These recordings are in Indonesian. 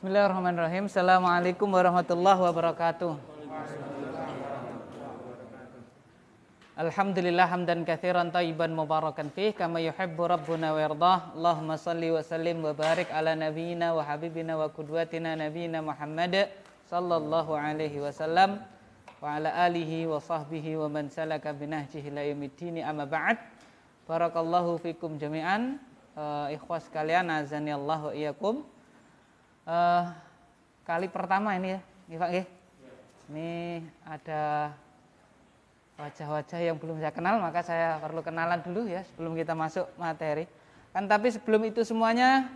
Bismillahirrahmanirrahim. Assalamualaikum warahmatullahi wabarakatuh. Alhamdulillah hamdan katsiran tayyiban mubarakan fih kama yuhibbu rabbuna wa yardah. Allahumma salli wa sallim wa barik ala nabiyyina wa habibina wa qudwatina nabiyyina Muhammad sallallahu alaihi wasallam wa ala alihi wa sahbihi wa man salaka binahjihi ila yaumiddin amma ba'd. Barakallahu fikum jami'an. Uh, ikhwas kalian azani Allah wa uh, kali pertama ini ya, ini Pak ya. Ini ada wajah-wajah yang belum saya kenal, maka saya perlu kenalan dulu ya sebelum kita masuk materi. Kan tapi sebelum itu semuanya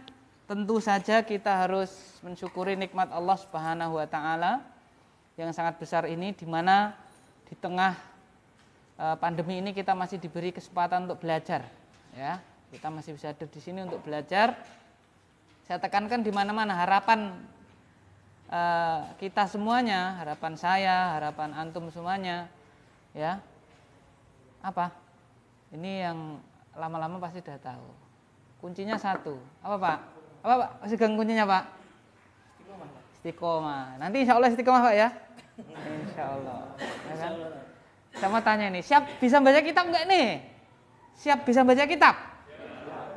tentu saja kita harus mensyukuri nikmat Allah Subhanahu wa taala yang sangat besar ini di mana di tengah eh, pandemi ini kita masih diberi kesempatan untuk belajar ya. Kita masih bisa hadir di sini untuk belajar saya tekankan di mana-mana harapan uh, kita semuanya, harapan saya, harapan antum semuanya, ya apa? Ini yang lama-lama pasti sudah tahu. Kuncinya satu, apa pak? Apa pak? Masih geng kuncinya pak? Istiqomah. Nanti insya Allah istiqomah pak ya. Insya Allah. Ya kan? Sama tanya ini, siap bisa baca kitab nggak nih? Siap bisa baca kitab?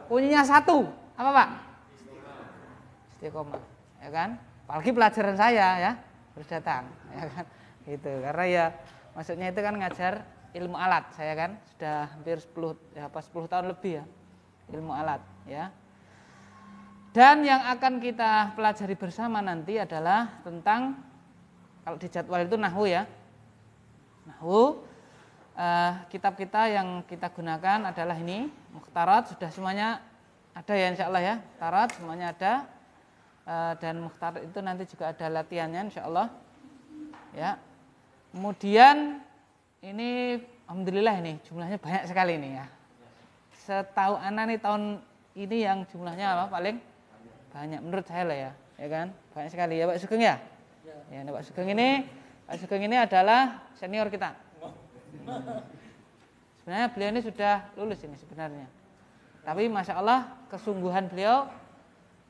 Kuncinya satu, apa pak? istiqomah ya kan apalagi pelajaran saya ya harus datang ya kan gitu karena ya maksudnya itu kan ngajar ilmu alat saya kan sudah hampir 10 ya apa 10 tahun lebih ya ilmu alat ya dan yang akan kita pelajari bersama nanti adalah tentang kalau di jadwal itu nahwu ya nahwu eh, kitab kita yang kita gunakan adalah ini muhtarat sudah semuanya ada ya insya Allah ya tarat semuanya ada Eh, dan muhtar itu nanti juga ada latihannya insya Allah ya kemudian ini alhamdulillah ini jumlahnya banyak sekali ini ya setahu Ana nih tahun ini yang jumlahnya apa paling banyak menurut saya lah ya ya kan banyak sekali ya Pak Sugeng ya ya Pak Sugeng ini Pak Sugeng ini adalah senior kita sebenarnya beliau ini sudah lulus ini sebenarnya tapi masya Allah kesungguhan beliau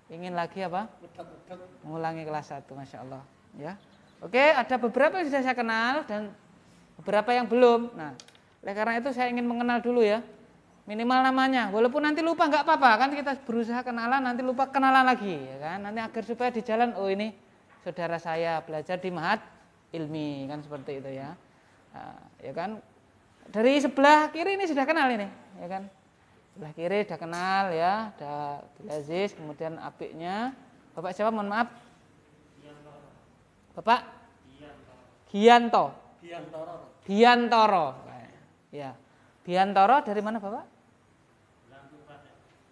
Ingin lagi apa? Mengulangi kelas 1, Masya Allah. Ya. Oke, ada beberapa yang sudah saya kenal dan beberapa yang belum. Nah, oleh karena itu saya ingin mengenal dulu ya. Minimal namanya, walaupun nanti lupa nggak apa-apa kan kita berusaha kenalan, nanti lupa kenalan lagi ya kan. Nanti agar supaya di jalan oh ini saudara saya belajar di Mahat Ilmi kan seperti itu ya. Nah, ya kan. Dari sebelah kiri ini sudah kenal ini, ya kan sebelah kiri udah kenal ya, ada Abdul Aziz, kemudian apiknya. Bapak siapa mohon maaf? Bapak? Gianto. Giantoro. Iya. Giantoro. Ya. Biantoro dari mana Bapak?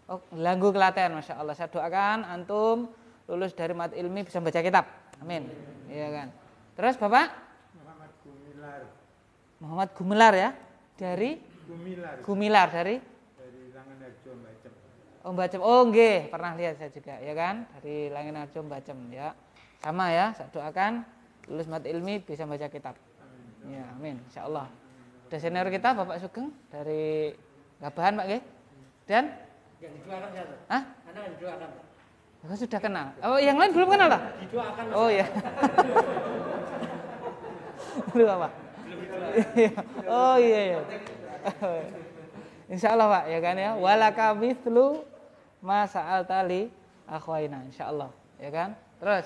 Oh, Langgu Klaten, Masya Allah. Saya doakan Antum lulus dari mat ilmi bisa baca kitab. Amin. Iya kan. Terus Bapak? Muhammad Gumilar. Muhammad Gumilar ya? Dari? Gumilar. Gumilar dari? Om Bacem. Oh nggih, pernah lihat saya juga ya kan dari Langin Arjo Om Bacem ya. Sama ya, saya doakan lulus mati ilmi bisa baca kitab. Ya, amin. insya Allah. Udah senior kita Bapak Sugeng dari Gabahan Pak g, Dan yang didoakan satu. Hah? Anak yang Pak. Oh, sudah kenal. Oh, yang lain belum kenal lah. Didoakan. Oh iya. Lu apa? Iya. oh iya iya. Insya Allah Pak ya kan ya. Walaka mithlu masa al tali akhwaina insyaallah ya kan terus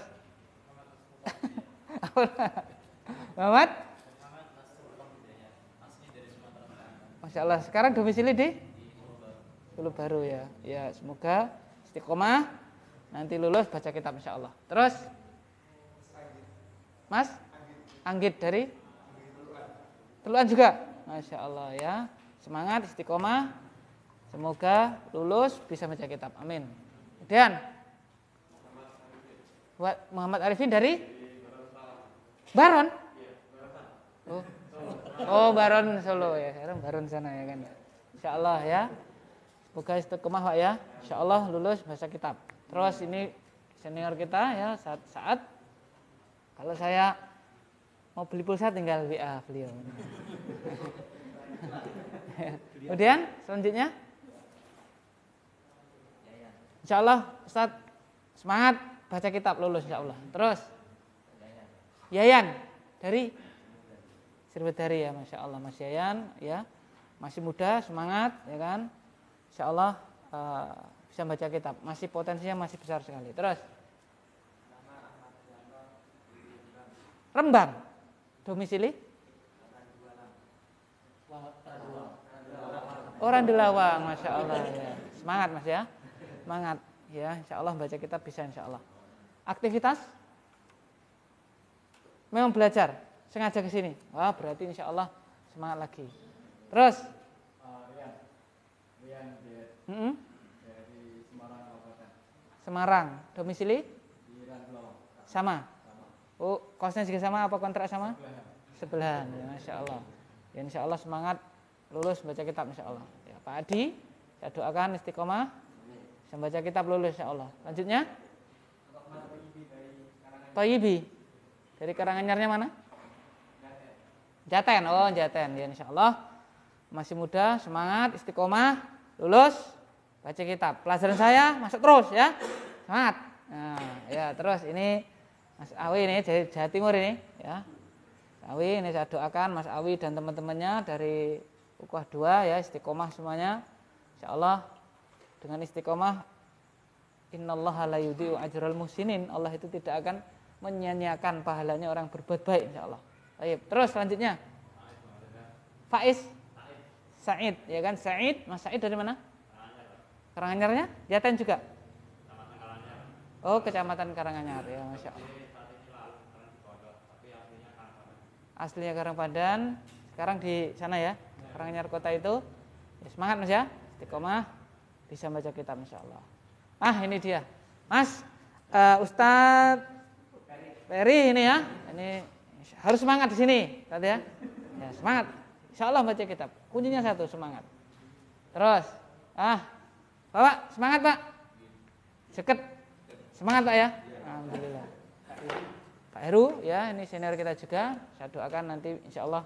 Muhammad Masya Allah sekarang domisili di Pulau Baru ya ya semoga istiqomah nanti lulus baca kitab Insya Allah terus Mas Anggit dari Teluan juga Masya Allah ya semangat istiqomah Semoga lulus bisa baca kitab. Amin. Kemudian buat Muhammad Arifin dari Baron. Oh, oh Baron Solo ya. Sekarang Baron sana ya kan. Ya. Insya Allah ya. Semoga istiqomah Pak ya. Insya Allah lulus bahasa kitab. Terus ini senior kita ya saat saat kalau saya mau beli pulsa tinggal WA beliau. Kemudian selanjutnya Insya Allah Ustaz semangat baca kitab lulus Insya Allah. Terus Yayan dari Sriwedari ya Masya Allah Mas Yayan ya masih muda semangat ya kan Insya Allah uh, bisa baca kitab masih potensinya masih besar sekali terus Rembang domisili Orang oh, Delawang Masya Allah ya. semangat Mas ya semangat ya insya Allah baca kitab bisa insya Allah aktivitas memang belajar sengaja ke sini wah berarti insya Allah semangat lagi terus Semarang domisili sama, sama. Oh, kosnya juga sama apa kontrak sama? Sebelah. Ya, Masya Allah. Ya, insya Allah semangat lulus baca kitab insya Allah. Ya, Pak Adi, saya doakan istiqomah saya baca kitab lulus ya Allah. Lanjutnya? Toyibi. Dari Karanganyarnya mana? Jaten. Oh Jaten. Ya insya Allah. Masih muda, semangat, istiqomah, lulus, baca kitab. Pelajaran saya masuk terus ya. Semangat. Nah, ya terus ini Mas Awi ini dari Jawa Timur ini ya. Awi ini saya doakan Mas Awi dan teman-temannya dari Ukuah 2 ya istiqomah semuanya. Insya Allah dengan istiqomah innallaha la yudhi'u ajral muhsinin Allah itu tidak akan menyanyiakan pahalanya orang berbuat baik insyaallah baik terus selanjutnya Faiz Said ya kan Said Mas Said dari mana Karanganyarnya Jaten juga Oh kecamatan Karanganyar ya Masya Allah aslinya Karangpadan sekarang di sana ya Karanganyar kota itu ya, semangat Mas ya istiqomah bisa baca kitab insya Allah. Ah ini dia. Mas, uh, Ustadz Ferry ini ya. Ini harus semangat di sini. Tadi ya. ya semangat. Insya Allah baca kitab. Kuncinya satu, semangat. Terus. Ah, Bapak, semangat Pak. Seket. Semangat Pak ya. Alhamdulillah. Pak Heru ya, ini senior kita juga. Saya doakan nanti insya Allah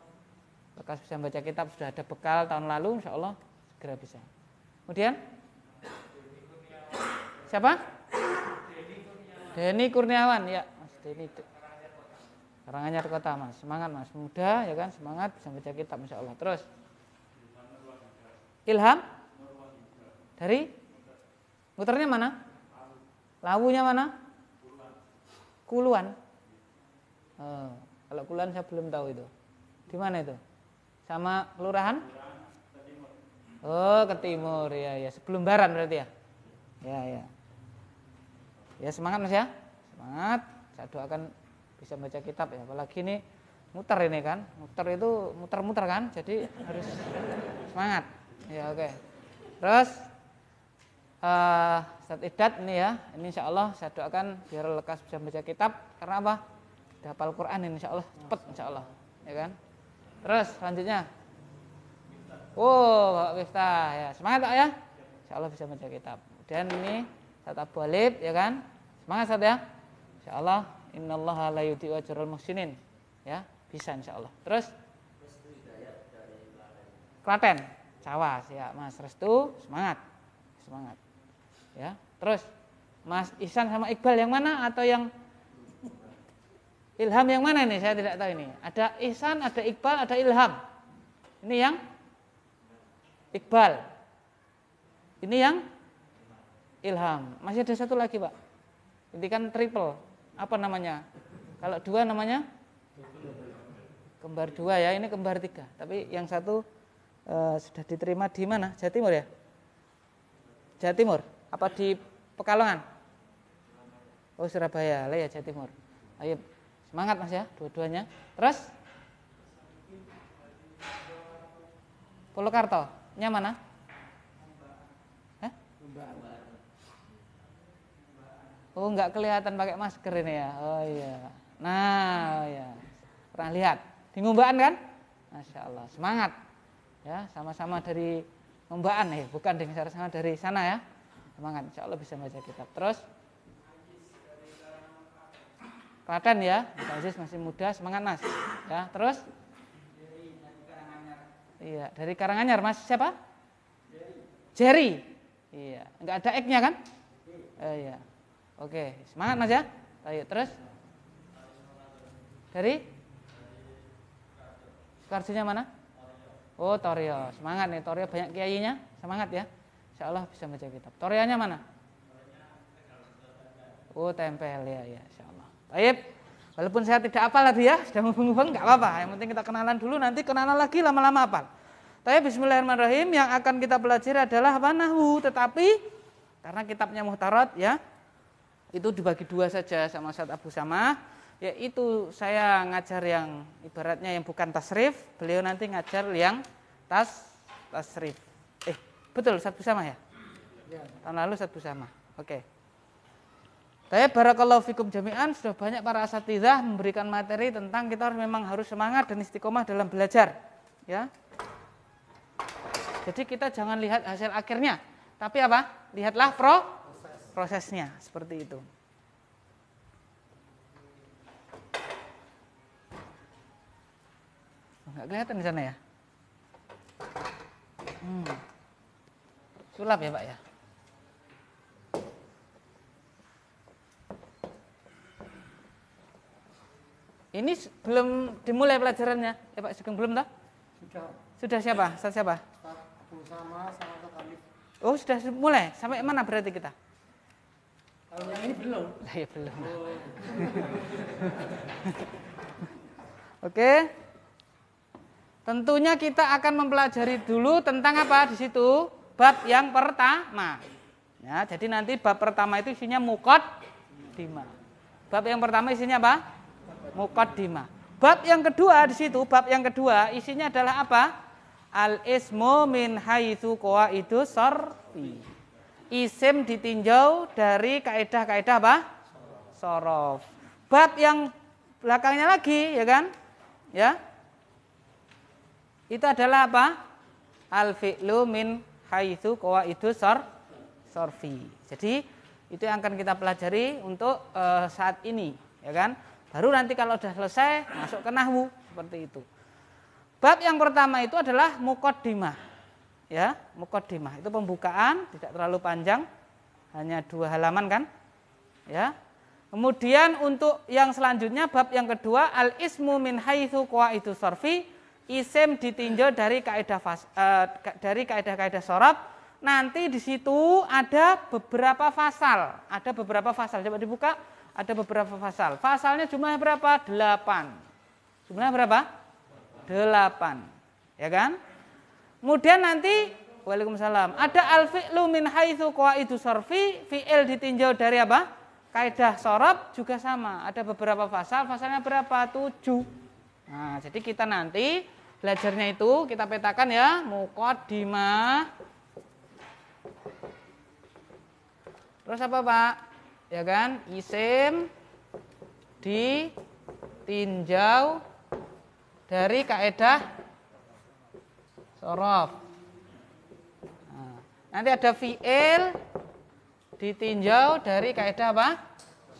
bekas bisa baca kitab sudah ada bekal tahun lalu insya Allah segera bisa. Kemudian Siapa? Denny Kurniawan, ya Mas Denny itu. Karanganyar Kota Mas, semangat Mas, muda ya kan, semangat bisa baca kitab Insya Allah. Terus Ilham dari muternya mana? Lawunya mana? Kuluan. Oh, kalau Kuluan saya belum tahu itu. Di mana itu? Sama kelurahan? Oh, ke timur ya ya, sebelum baran berarti ya. Ya ya. Ya semangat Mas ya. Semangat. Saya doakan bisa baca kitab ya. Apalagi ini muter ini kan. Muter itu muter-muter kan. Jadi harus semangat. Ya oke. Okay. Terus uh, eh, saat Idat ini ya. Ini insya Allah saya doakan biar lekas bisa baca kitab. Karena apa? Dapal Quran ini insya Allah cepet insya Allah. Ya kan? Terus selanjutnya. Oh, Pak Miftah ya. Semangat Pak ya. Insya Allah bisa baca kitab. Dan ini Ustaz Abu ya kan. Semangat saat ya. Inna Allah. la yudhi'u ajral muhsinin. Ya, bisa insya Allah. Terus Klaten, Cawas ya, Mas Restu, semangat. Semangat. Ya, terus Mas Ihsan sama Iqbal yang mana atau yang Ilham yang mana nih? Saya tidak tahu ini. Ada Ihsan, ada Iqbal, ada Ilham. Ini yang Iqbal. Ini yang Ilham. Masih ada satu lagi, Pak. Ini kan triple. Apa namanya? Kalau dua namanya? Kembar dua ya, ini kembar tiga. Tapi yang satu e, sudah diterima di mana? Jawa Timur ya? Jawa Timur? Apa di Pekalongan? Oh Surabaya, lah ya Jawa Timur. Ayo semangat mas ya, dua-duanya. Terus? Karto, nya mana? Hah? Oh, nggak kelihatan pakai masker ini ya. Oh iya. Nah, oh, iya. Pernah lihat di ngombaan kan? Masya Allah, semangat. Ya, sama-sama dari ngombaan ya, bukan dari sana dari sana ya. Semangat, insya Allah bisa baca kitab. Terus Klaten ya, Aziz masih muda, semangat Mas. Ya, terus Iya, dari Karanganyar Mas siapa? Jerry. Jerry. Iya, enggak ada X-nya kan? Eh, iya. Oke, semangat Mas ya. Ayo terus. Dari Sukarjonya mana? Oh, Torio. Semangat nih Torio banyak kiainya. Semangat ya. Insya Allah bisa baca kitab. Torianya mana? Oh, tempel ya ya, Insya Allah. Baik. Walaupun saya tidak apa lagi ya, sudah menghubung-hubung, nggak apa-apa. Yang penting kita kenalan dulu, nanti kenalan lagi lama-lama apa? Tapi Bismillahirrahmanirrahim yang akan kita pelajari adalah apa nahu, tetapi karena kitabnya muhtarat ya, itu dibagi dua saja sama Ustaz Abu Sama yaitu saya ngajar yang ibaratnya yang bukan tasrif beliau nanti ngajar yang tas tasrif eh betul satu sama ya? ya? tahun lalu satu sama oke okay. saya barakallahu fikum jami'an sudah banyak para asatidah memberikan materi tentang kita harus memang harus semangat dan istiqomah dalam belajar ya jadi kita jangan lihat hasil akhirnya tapi apa lihatlah pro prosesnya seperti itu. Oh, nggak kelihatan di sana ya? Hmm. Sulap ya Pak ya? Ini belum dimulai pelajarannya, ya Pak Sugeng belum tak? Sudah. Sudah siapa? Saat siapa? Ustaz sama sama Alif. Oh sudah mulai. Sampai mana berarti kita? Kalau yang ini belum. Lah ya belum. Oke. Tentunya kita akan mempelajari dulu tentang apa di situ? Bab yang pertama. Ya, jadi nanti bab pertama itu isinya mukot dima. Bab yang pertama isinya apa? Mukot dima. Bab yang kedua di situ, bab yang kedua isinya adalah apa? Al ismu min haitsu qawaidus sarfi isim ditinjau dari kaedah-kaedah apa? Sorof. Bab yang belakangnya lagi, ya kan? Ya. Itu adalah apa? Al-fi'lu min kwa itu sor sorfi. Jadi itu yang akan kita pelajari untuk uh, saat ini, ya kan? Baru nanti kalau sudah selesai masuk ke nahwu seperti itu. Bab yang pertama itu adalah mukaddimah ya mukodimah itu pembukaan tidak terlalu panjang hanya dua halaman kan ya kemudian untuk yang selanjutnya bab yang kedua al ismu min haitsu itu sorfi isim ditinjau dari kaidah eh, dari kaidah-kaidah sorab nanti di situ ada beberapa fasal ada beberapa fasal coba dibuka ada beberapa fasal fasalnya jumlah berapa delapan jumlah berapa delapan ya kan Kemudian nanti Waalaikumsalam. Ada al-fi'lu min haitsu qaidu sarfi, fi'il ditinjau dari apa? Kaidah sorab juga sama. Ada beberapa fasal, fasalnya berapa? Tujuh. Nah, jadi kita nanti belajarnya itu kita petakan ya, muqaddimah. Terus apa, Pak? Ya kan? Isim ditinjau dari kaidah Sorof. Nah, nanti ada fi'il ditinjau dari kaidah apa?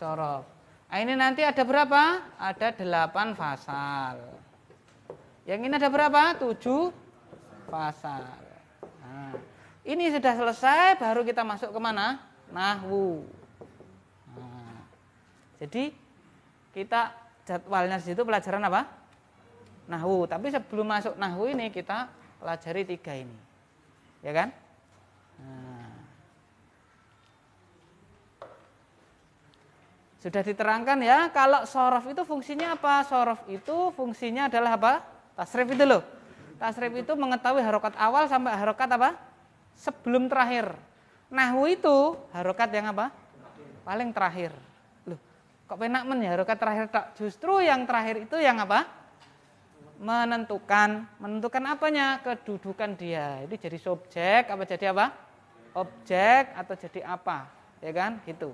Sorof. Nah, ini nanti ada berapa? Ada delapan fasal. Yang ini ada berapa? Tujuh fasal. Nah, ini sudah selesai, baru kita masuk ke mana? Nahwu. Nah, jadi kita jadwalnya di situ pelajaran apa? Nahwu. Tapi sebelum masuk nahwu ini kita pelajari tiga ini. Ya kan? Nah. Sudah diterangkan ya, kalau sorof itu fungsinya apa? Sorof itu fungsinya adalah apa? Tasrif itu loh. Tasrif itu mengetahui harokat awal sampai harokat apa? Sebelum terakhir. Nahwu itu harokat yang apa? Paling terakhir. Loh, kok penak men ya harokat terakhir Justru yang terakhir itu yang apa? menentukan menentukan apanya kedudukan dia itu jadi subjek apa jadi apa objek atau jadi apa ya kan gitu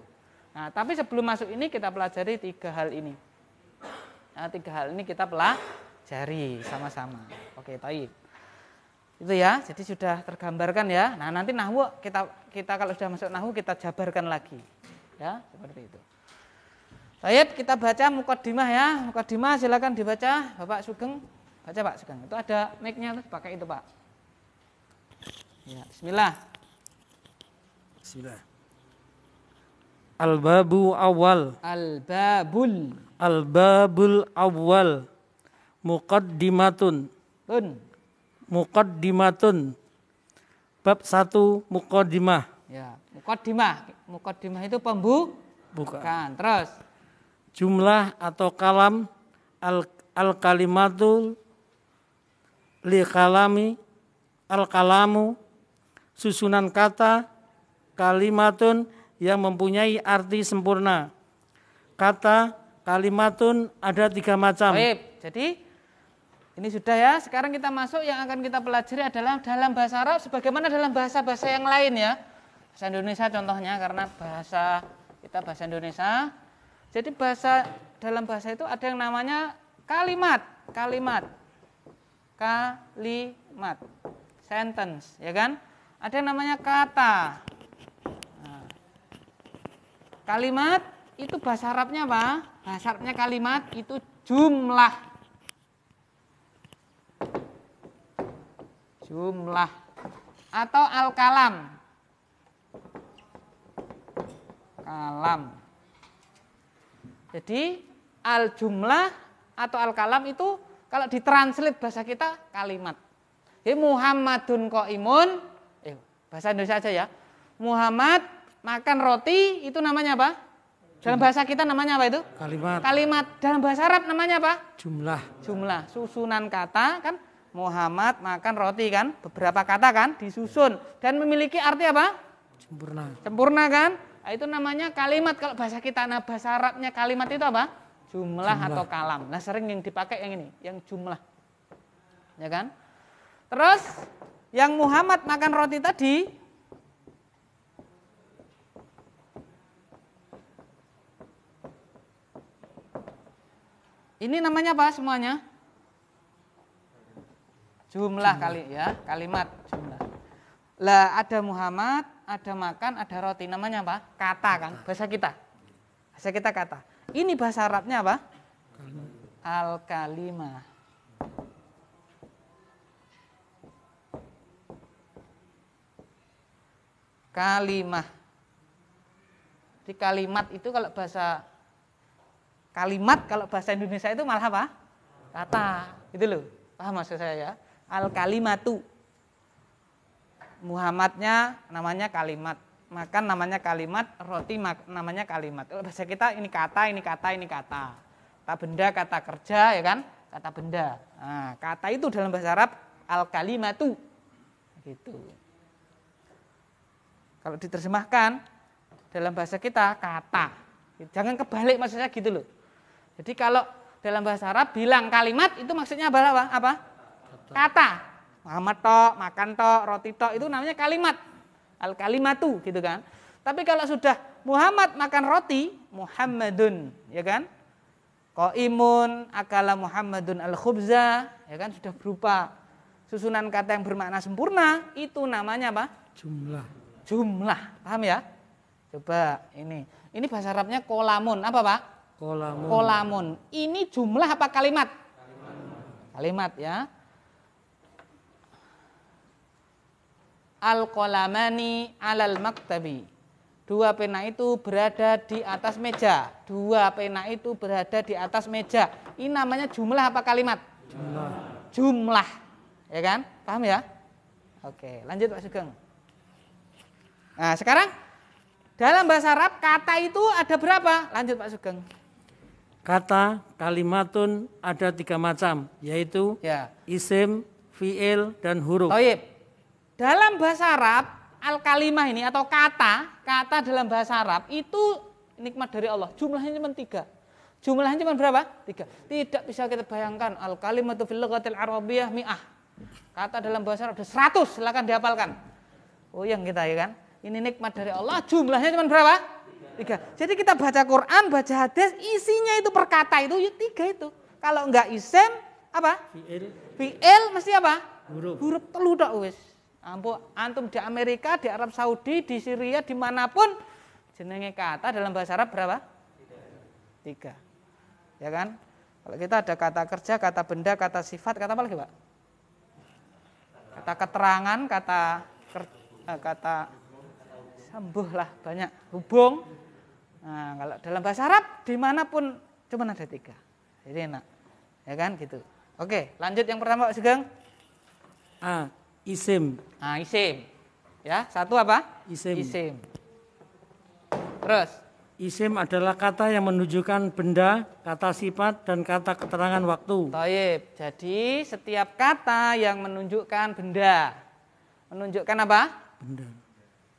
nah tapi sebelum masuk ini kita pelajari tiga hal ini nah, tiga hal ini kita pelajari sama-sama oke baik itu ya jadi sudah tergambarkan ya nah nanti nahwu kita kita kalau sudah masuk nahwu kita jabarkan lagi ya seperti itu Baik, kita baca mukadimah ya. Mukadimah silakan dibaca Bapak Sugeng. Baca Pak sekarang. Itu ada mic-nya tuh pakai itu Pak. Ya, bismillah. Bismillah. Al-babu awal. Al-babul. Al-babul awal. Muqaddimatun. Tun. Muqaddimatun. Bab satu muqaddimah. Ya, muqaddimah. Muqaddimah itu pembu? Bukan. Bukan. Terus. Jumlah atau kalam al, al kalimatul li kalami al kalamu susunan kata kalimatun yang mempunyai arti sempurna. Kata kalimatun ada tiga macam. Baik, jadi ini sudah ya. Sekarang kita masuk yang akan kita pelajari adalah dalam bahasa Arab sebagaimana dalam bahasa-bahasa yang lain ya. Bahasa Indonesia contohnya karena bahasa kita bahasa Indonesia. Jadi bahasa dalam bahasa itu ada yang namanya kalimat, kalimat kalimat sentence ya kan ada yang namanya kata nah. kalimat itu bahasa Arabnya apa bahasa Arabnya kalimat itu jumlah jumlah atau al kalam kalam jadi al jumlah atau al kalam itu kalau ditranslate bahasa kita kalimat. Jadi Muhammadun imun, eh, bahasa Indonesia aja ya. Muhammad makan roti itu namanya apa? Dalam hmm. bahasa kita namanya apa itu? Kalimat. Kalimat. Dalam bahasa Arab namanya apa? Jumlah. Jumlah. Susunan kata kan Muhammad makan roti kan beberapa kata kan disusun dan memiliki arti apa? Sempurna. Sempurna kan? Nah, itu namanya kalimat kalau bahasa kita. Nah bahasa Arabnya kalimat itu apa? jumlah, jumlah atau kalam. Nah, sering yang dipakai yang ini, yang jumlah. Ya kan? Terus yang Muhammad makan roti tadi Ini namanya apa semuanya? Jumlah, jumlah. kali ya, kalimat jumlah. Lah ada Muhammad, ada makan, ada roti. Namanya apa? Kata kan, bahasa kita. Bahasa kita kata. Ini bahasa Arabnya apa? Al-kalimah. Kalimah. Di kalimat itu kalau bahasa kalimat kalau bahasa Indonesia itu malah apa? Kata. itu loh. Paham maksud saya ya? Al-kalimatu. Muhammadnya namanya kalimat. Makan namanya kalimat roti namanya kalimat oh, bahasa kita ini kata ini kata ini kata kata benda kata kerja ya kan kata benda nah, kata itu dalam bahasa Arab al kalimatu gitu kalau diterjemahkan dalam bahasa kita kata jangan kebalik maksudnya gitu loh jadi kalau dalam bahasa Arab bilang kalimat itu maksudnya apa apa kata Muhammad tok makan tok roti tok itu namanya kalimat al kalimatu gitu kan. Tapi kalau sudah Muhammad makan roti, Muhammadun, ya kan? Qaimun akala Muhammadun al khubza, ya kan sudah berupa susunan kata yang bermakna sempurna, itu namanya apa? Jumlah. Jumlah, paham ya? Coba ini. Ini bahasa Arabnya kolamun, apa Pak? Kolamun. Kolamun. Ini jumlah apa kalimat? Kalimat, kalimat ya. al-qalamani alal maktabi. Dua pena itu berada di atas meja. Dua pena itu berada di atas meja. Ini namanya jumlah apa kalimat? Jumlah. Jumlah. Ya kan? Paham ya? Oke, lanjut Pak Sugeng. Nah, sekarang dalam bahasa Arab kata itu ada berapa? Lanjut Pak Sugeng. Kata kalimatun ada tiga macam, yaitu ya. isim, fiil, dan huruf. Toib. Dalam bahasa Arab, al-kalimah ini atau kata, kata dalam bahasa Arab itu nikmat dari Allah. Jumlahnya cuma tiga. Jumlahnya cuma berapa? Tiga. Tidak bisa kita bayangkan al kalimah itu filogatil arabiyah mi'ah. Kata dalam bahasa Arab ada seratus, silahkan dihafalkan. Oh yang kita ya kan. Ini nikmat dari Allah, jumlahnya cuma berapa? Tiga. Jadi kita baca Quran, baca hadis, isinya itu perkata itu ya tiga itu. Kalau enggak isim, apa? Fi'il. Fi'il mesti apa? Huruf. Huruf telu dok wis. Ampuh, antum di Amerika, di Arab Saudi, di Syria, dimanapun jenenge kata dalam bahasa Arab berapa? Tiga. Ya kan? Kalau kita ada kata kerja, kata benda, kata sifat, kata apa lagi Pak? Kata keterangan, kata ker, eh, kata sembuh lah banyak hubung. Nah, kalau dalam bahasa Arab dimanapun cuma ada tiga. Jadi enak. Ya kan gitu. Oke, lanjut yang pertama Pak Sugeng. Ah. Isim. Nah, isim. Ya, satu apa? Isim. Isim. Terus. Isim adalah kata yang menunjukkan benda, kata sifat, dan kata keterangan waktu. Taib. Jadi setiap kata yang menunjukkan benda. Menunjukkan apa? Benda.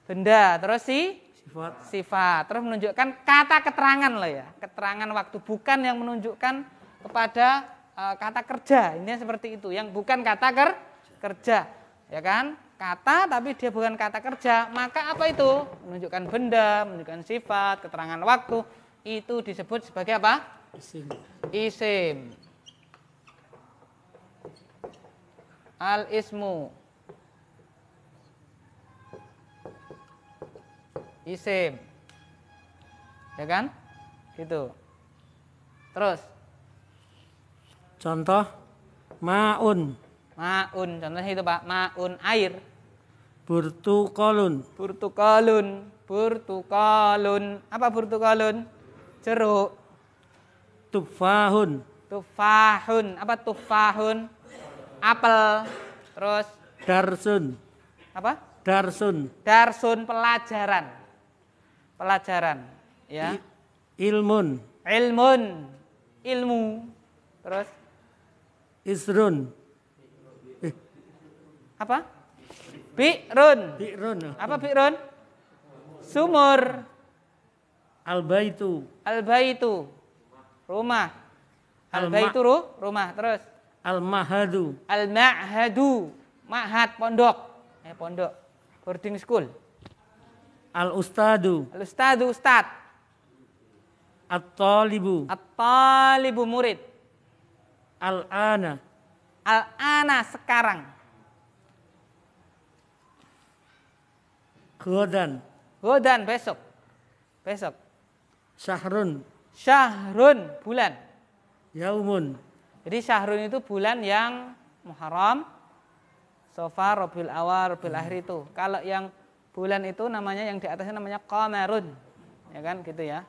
Benda. Terus si? Sifat. Sifat. Terus menunjukkan kata keterangan loh ya. Keterangan waktu. Bukan yang menunjukkan kepada eh, kata kerja. Ini seperti itu. Yang bukan kata ker kerja. Ya kan? Kata tapi dia bukan kata kerja, maka apa itu? Menunjukkan benda, menunjukkan sifat, keterangan waktu. Itu disebut sebagai apa? Isim. Isim. Al ismu. Isim. Ya kan? Gitu. Terus. Contoh maun Maun, contohnya itu Pak, maun air. Burtukolun. Burtukolun, burtukolun. Apa burtukolun? Jeruk. Tufahun. Tufahun, apa tufahun? Apel. Terus darsun. Apa? Darsun. Darsun pelajaran. Pelajaran, ya. ilmun. Ilmun. Ilmu. Terus Isrun apa? Bi'run. Bi'run. Eh. Apa bi'run? Sumur. Al-baitu. Al-baitu. Rumah. Al-baitu ru, rumah. Terus. Al-mahadu. Al-ma'hadu. Ma'had, pondok. Eh, pondok. Boarding school. Al-ustadu. Al-ustadu, ustad. At-talibu. At-talibu, murid. Al-ana. Al-ana, sekarang. Godan. Godan besok. Besok. Syahrun. Syahrun bulan. Yaumun. Jadi Syahrun itu bulan yang Muharram, Sofa, Robil Awal, Robil Akhir itu. Kalau yang bulan itu namanya yang di atasnya namanya Qamarun. Ya kan gitu ya.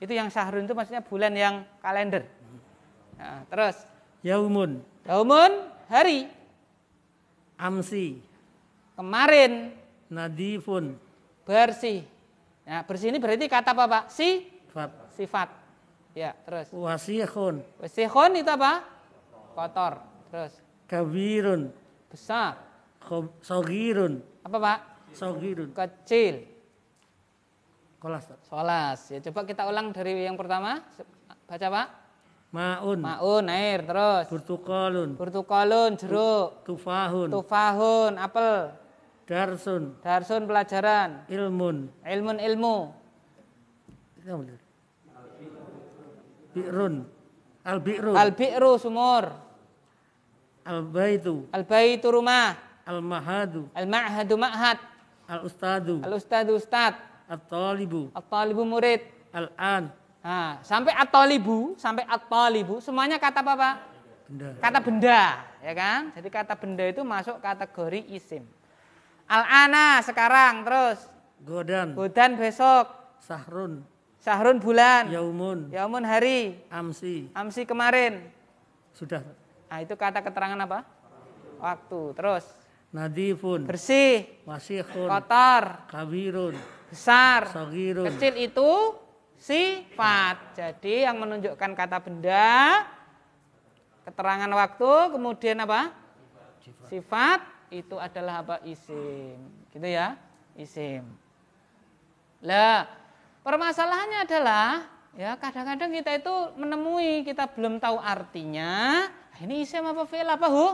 Itu yang Syahrun itu maksudnya bulan yang kalender. Nah, terus Yaumun. Yaumun hari. Amsi. Kemarin Nadifun. Bersih. ya bersih ini berarti kata apa, Pak? Si? Sifat. Sifat. Ya, terus. Wasihun. Wasihun itu apa? Kotor. Terus. Kabirun. Besar. Sogirun. Apa, Pak? Sogirun. Kecil. Kolas. Kolas. Ya, coba kita ulang dari yang pertama. Baca, Pak. Maun. Maun, air. Terus. Burtukolun. Burtukolun, jeruk. Tufahun. Tufahun, apel. Darsun. Darsun pelajaran. Ilmun. Ilmun ilmu. Bi'run. Al-bi'ru. Al-bi'ru sumur. Al-baitu. Al-baitu rumah. Al-mahadu. Al-ma'hadu ma'had. Al-ustadu. Al-ustadu ustad. At-talibu. At-talibu murid. Al-an. Nah, sampai at-talibu, sampai at-talibu, semuanya kata apa, Pak? Benda. Kata benda, ya kan? Jadi kata benda itu masuk kategori isim. Al-ana sekarang terus. Godan. Godan besok. Sahrun. Sahrun bulan. Yaumun. Yaumun hari. Amsi. Amsi kemarin. Sudah. Nah, itu kata keterangan apa? Waktu. Terus. Nadifun. Bersih. Masihun. Kotor. Kabirun. Besar. Sogirun. Kecil itu sifat. Jadi yang menunjukkan kata benda, keterangan waktu, kemudian apa? sifat itu adalah apa isim gitu ya isim lah permasalahannya adalah ya kadang-kadang kita itu menemui kita belum tahu artinya ah, ini isim apa fi'il apa hu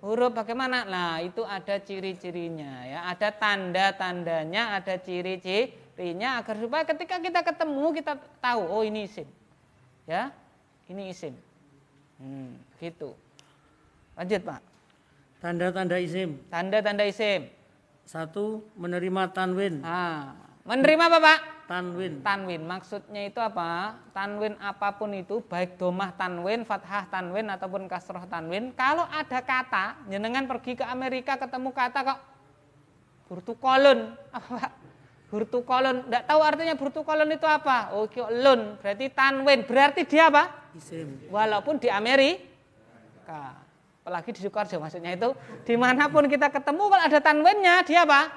huruf bagaimana lah itu ada ciri-cirinya ya ada tanda-tandanya ada ciri-cirinya agar supaya ketika kita ketemu kita tahu oh ini isim ya ini isim hmm, gitu lanjut pak Tanda-tanda isim. Tanda-tanda isim. Satu menerima tanwin. Ah, menerima apa Pak? Tanwin. Tanwin maksudnya itu apa? Tanwin apapun itu baik domah tanwin, fathah tanwin ataupun kasroh tanwin. Kalau ada kata, nyenengan pergi ke Amerika ketemu kata kok kolon apa Pak? kolon enggak tahu artinya kolon itu apa? Oke, oh, lun berarti tanwin, berarti dia apa? Isim. Walaupun di Amerika apalagi di Sukarjo maksudnya itu dimanapun kita ketemu kalau ada tanwinnya dia apa?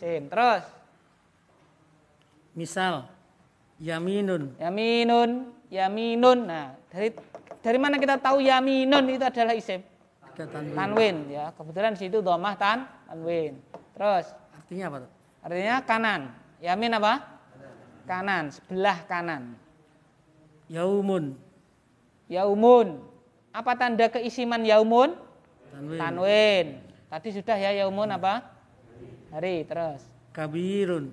Sin. Terus. Misal yaminun. Yaminun, yaminun. Nah, dari dari mana kita tahu yaminun itu adalah isim? Tanwin. tanwin ya. Kebetulan situ domah tan tanwin. Terus. Artinya apa? Artinya kanan. Yamin apa? Kanan, sebelah kanan. Yaumun. Yaumun. Apa tanda keisiman yaumun? Tanwin. Tanwin. Tadi sudah ya yaumun hmm. apa? Hari terus. Kabirun.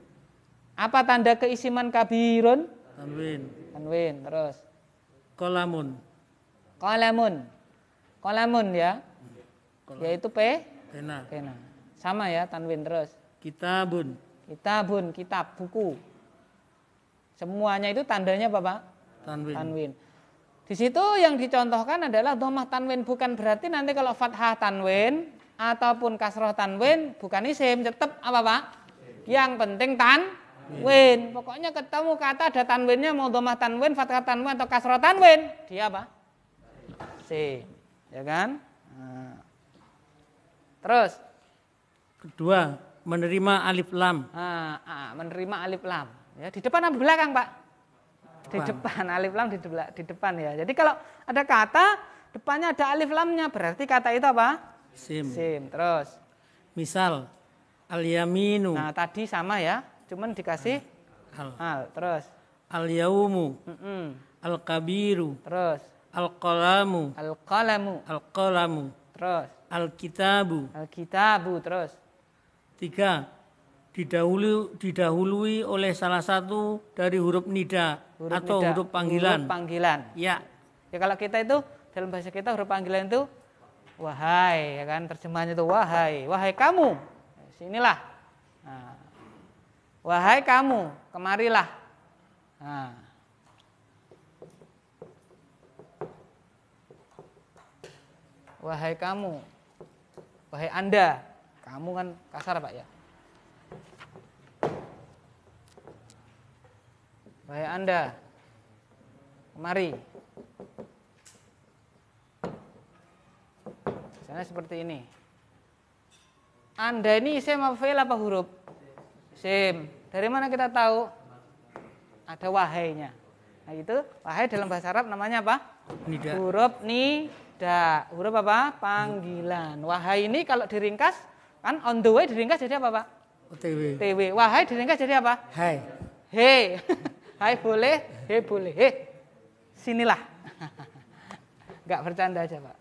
Apa tanda keisiman kabirun? Tanwin. Tanwin terus. Kolamun. Kolamun. Kolamun ya. Kolam. Yaitu P. Pena. Pena. Sama ya tanwin terus. Kitabun. Kitabun, kitab, buku. Semuanya itu tandanya apa, Pak? Tanwin. Tanwin. Di situ yang dicontohkan adalah domah tanwin bukan berarti nanti kalau fathah tanwin ataupun kasroh tanwin bukan isim tetap apa pak? Yang penting tanwin. Pokoknya ketemu kata ada tanwinnya mau domah tanwin, fathah tanwin atau kasroh tanwin dia apa? Si, ya kan? Nah. Terus kedua menerima alif lam. Ah, ah, menerima alif lam. Ya di depan atau belakang pak? depan. Di depan, alif lam di, depan, di depan ya. Jadi kalau ada kata depannya ada alif lamnya berarti kata itu apa? Sim. Sim. Terus misal al yaminu. Nah, tadi sama ya, cuman dikasih al. Al, al. terus al yaumu. Mm -mm. Al kabiru. Terus al qalamu. Al qalamu. Al qalamu. Terus al kitabu. Al kitabu terus. Tiga didahului, didahului oleh salah satu dari huruf nida huruf atau nida. huruf panggilan. Huruf panggilan. Ya. Ya kalau kita itu dalam bahasa kita huruf panggilan itu wahai ya kan terjemahannya itu wahai, wahai kamu. Sinilah. Nah. Wahai kamu, kemarilah. Nah. Wahai kamu, wahai Anda, kamu kan kasar Pak ya. Wahai Anda, mari. Misalnya seperti ini. Anda ini isim apa fail apa huruf? Sim. Dari mana kita tahu? Ada wahainya. Nah itu wahai dalam bahasa Arab namanya apa? Nida. Huruf nida. Huruf apa? Panggilan. Wahai ini kalau diringkas kan on the way diringkas jadi apa Pak? TW. TW. Wahai diringkas jadi apa? Hai. Hei. Hai boleh, he boleh, he sinilah. Enggak bercanda aja pak.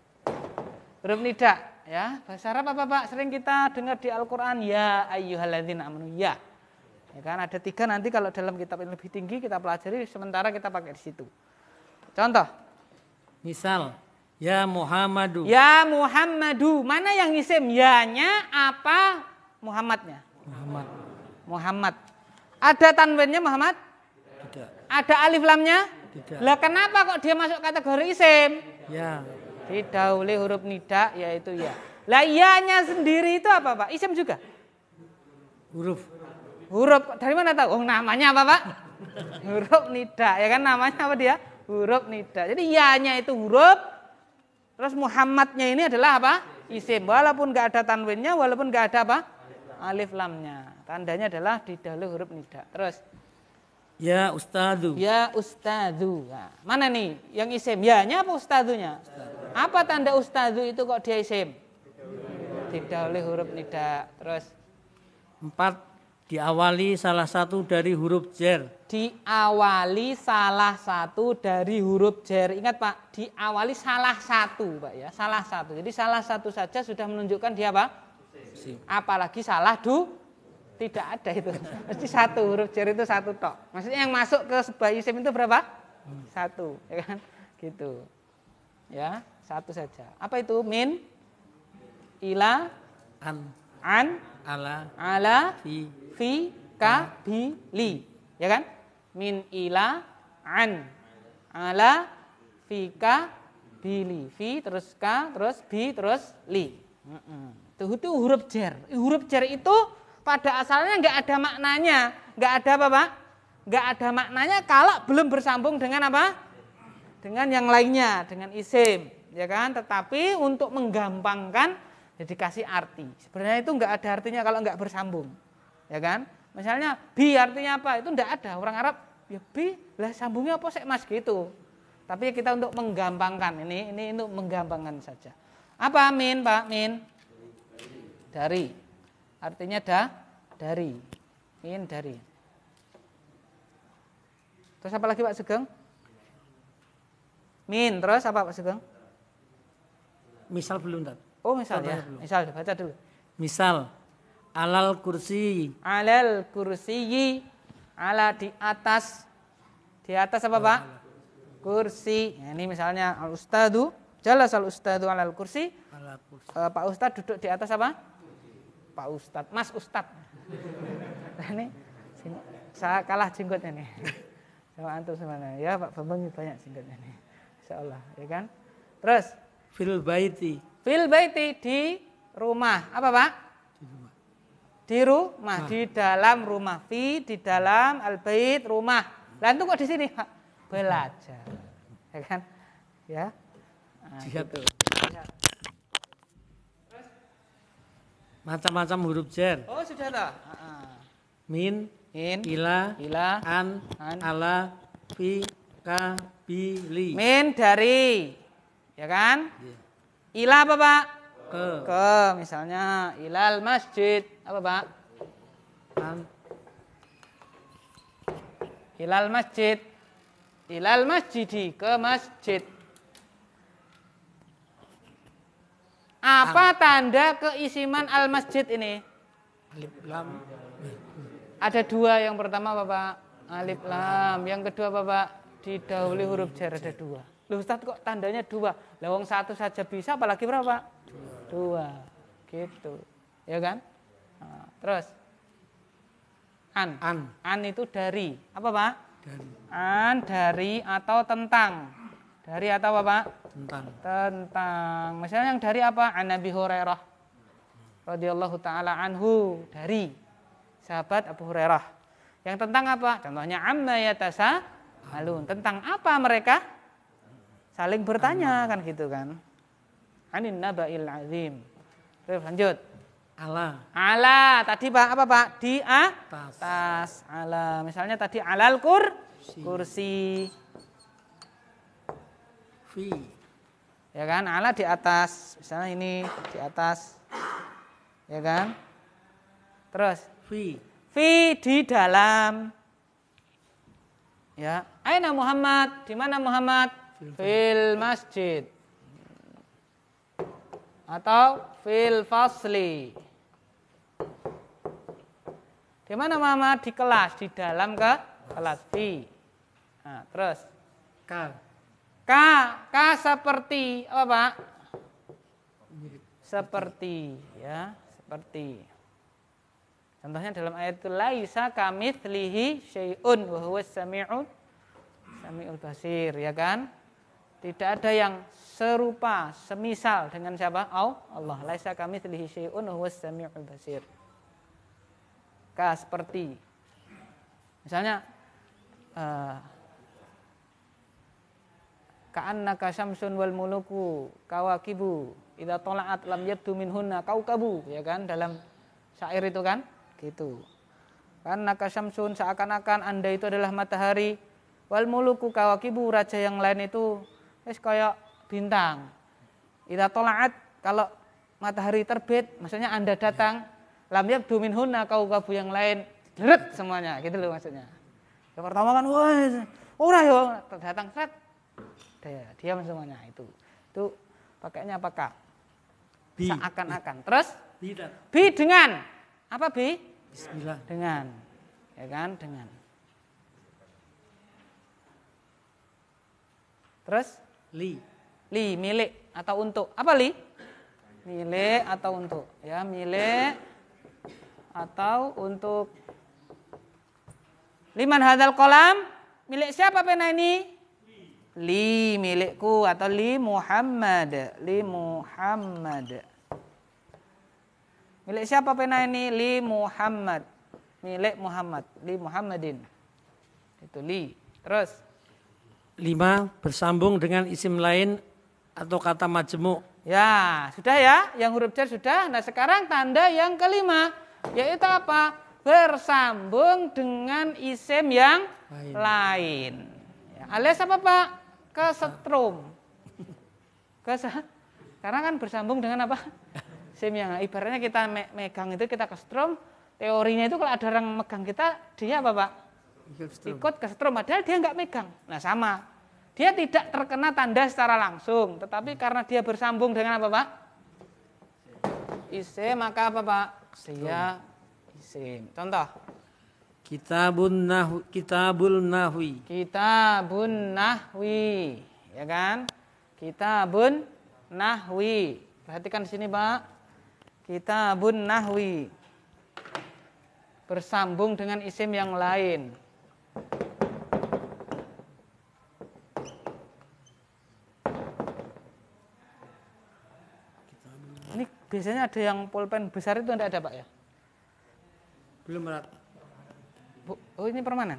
Huruf nida ya bahasa Arab apa pak? Sering kita dengar di Al-Quran ya ayyuhalladzina amanu ya. Ya kan ada tiga nanti kalau dalam kitab yang lebih tinggi kita pelajari sementara kita pakai di situ. Contoh. Misal ya Muhammadu. Ya Muhammadu. Mana yang isim? Ya-nya apa Muhammadnya? Muhammad. Muhammad. Ada tanwinnya Muhammad? Ada alif lamnya? Tidak. Lah kenapa kok dia masuk kategori isim? Ya. Didahului huruf nida yaitu ya. Lah ianya sendiri itu apa Pak? Isim juga? Huruf. Huruf. Dari mana tahu? Oh namanya apa Pak? huruf nida ya kan namanya apa dia? Huruf nida. Jadi ianya itu huruf. Terus Muhammadnya ini adalah apa? Isim. Walaupun enggak ada tanwinnya, walaupun enggak ada apa? Alif lamnya. Tandanya adalah didahului huruf nida. Terus Ya ustadu. Ya ustadu. Nah, mana nih yang isim? Ya-nya apa ustadunya? Apa tanda ustadu itu kok dia isim? Tidak oleh huruf nida. Terus empat diawali salah satu dari huruf jer. Diawali salah satu dari huruf jer. Ingat Pak, diawali salah satu, Pak ya, salah satu. Jadi salah satu saja sudah menunjukkan dia apa? Apalagi salah dua. Tidak ada itu. Mesti satu huruf jar itu satu tok. Maksudnya yang masuk ke sebuah isim itu berapa? Satu, ya kan? Gitu. Ya, satu saja. Apa itu? Min ila an an ala ala fi fi ka bi li. Ya kan? Min ila an ala ka bi li fi terus ka terus bi terus li. Mm Itu, itu huruf jar. Huruf jar itu pada asalnya nggak ada maknanya. Nggak ada apa Pak? Nggak ada maknanya kalau belum bersambung dengan apa? Dengan yang lainnya, dengan isim. Ya kan? Tetapi untuk menggampangkan jadi ya kasih arti. Sebenarnya itu nggak ada artinya kalau nggak bersambung. Ya kan? Misalnya bi artinya apa? Itu nggak ada. Orang Arab ya bi lah sambungnya apa sih mas gitu. Tapi kita untuk menggampangkan ini, ini untuk menggampangkan saja. Apa min pak min? Dari artinya da, dari. Min dari. Terus apa lagi Pak Sugeng? Min, terus apa Pak Sugeng? Misal belum, tak Oh, misal ya. Belum. Misal, baca dulu. Misal alal kursi. Alal kursi. Ala di atas. Di atas apa, Pak? Kursi. Ya, ini misalnya al ustadu, jelas al ustadu alal kursi. alal kursi. Eh, Pak Ustad duduk di atas apa? Pak Ustadz, Mas Ustadz. ini saya kalah jenggotnya nih. Sama antum semuanya. Ya Pak Bambang banyak jenggotnya nih. Insya Allah, ya kan? Terus. Fil baiti. Fil baiti di rumah. Apa Pak? Di rumah. Di rumah, di dalam rumah. Fi di dalam al bait rumah. Lantung kok di sini Pak? Belajar. Ya kan? Ya. Nah, gitu. Macam-macam huruf jar. Oh, sudah lah. Min, min, ila, ila, an, an, ala, fi, ka, bi, li. Min dari. Ya kan? Yeah. Ila apa, Pak? Ke. Ke, misalnya ilal masjid. Apa, Pak? An. Ilal masjid. Ilal masjid di ke masjid. Apa tanda keisiman al-masjid ini? Alif lam. Ada dua. Yang pertama Bapak alif lam. Yang kedua Bapak didahului huruf jar ada dua. Lalu Ustaz kok tandanya dua? Lawang satu saja bisa apalagi berapa? Dua. dua. Gitu. Ya kan? Nah, terus. An. An. An itu dari. Apa Pak? Dari. An dari atau tentang. Dari atau apa Pak? Tentang. Tentang. Misalnya yang dari apa? An Nabi Hurairah radhiyallahu taala anhu dari sahabat Abu Hurairah. Yang tentang apa? Contohnya amma yatasa alun. Tentang apa mereka? Saling bertanya kan gitu kan. Anin nabail azim. Terus lanjut. Ala. Ala. Tadi Pak apa Pak? Di atas. Ala. Misalnya tadi alal kur kursi fi ya kan ala di atas misalnya ini di atas ya kan terus fi fi di dalam ya aina Muhammad di mana Muhammad fil masjid atau fil fasli di mana Muhammad di kelas di dalam ke kelas fi nah, terus K, K seperti apa Pak? Seperti ya, seperti. Contohnya dalam ayat itu laisa kamitslihi syai'un wa huwas samiul samiul basir ya kan? Tidak ada yang serupa, semisal dengan siapa? Allah. Laisa kamitslihi syai'un wa huwas samiul basir. K seperti. Misalnya uh, ka'annaka syamsun wal muluku kawakibu idza tala'at lam min hunna kaukabu ya kan dalam syair itu kan gitu ka'annaka syamsun seakan-akan anda itu adalah matahari wal muluku kawakibu raja yang lain itu es kayak bintang idza tala'at kalau matahari terbit maksudnya anda datang lam min hunna kaukabu yang lain Deret semuanya gitu loh maksudnya yang pertama kan wah ora yo datang set dia, diam semuanya itu. Itu pakainya apa kak? Bi. Seakan-akan. Terus? Bi, bi dengan. Apa bi? Bismillah. Dengan. Ya kan? Dengan. Terus? Li. Li, milik atau untuk. Apa li? Milik atau untuk. Ya, milik atau untuk. Liman hadal kolam? Milik siapa pena ini? li milikku atau li Muhammad li Muhammad milik siapa pena ini li Muhammad milik Muhammad li Muhammadin itu li terus lima bersambung dengan isim lain atau kata majemuk ya sudah ya yang huruf jar sudah nah sekarang tanda yang kelima yaitu apa bersambung dengan isim yang lain, lain. Ya, alias apa pak ke se karena kan bersambung dengan apa? sim yang, Ibaratnya kita me megang itu kita ke kesetrum, teorinya itu kalau ada orang megang kita, dia apa Pak? ikut ke kesetrum, padahal dia nggak megang. Nah sama, dia tidak terkena tanda secara langsung, tetapi karena dia bersambung dengan apa Pak? Isim, maka apa Pak? Dia isim. Contoh, Kitabun nahwi. Kitabul nahwi. Kitabun nahwi, ya kan? Kitabun nahwi. Perhatikan di sini, Pak. Kitabun nahwi. Bersambung dengan isim yang lain. Ini biasanya ada yang pulpen besar itu tidak ada, Pak ya? Belum, Pak oh ini permanen.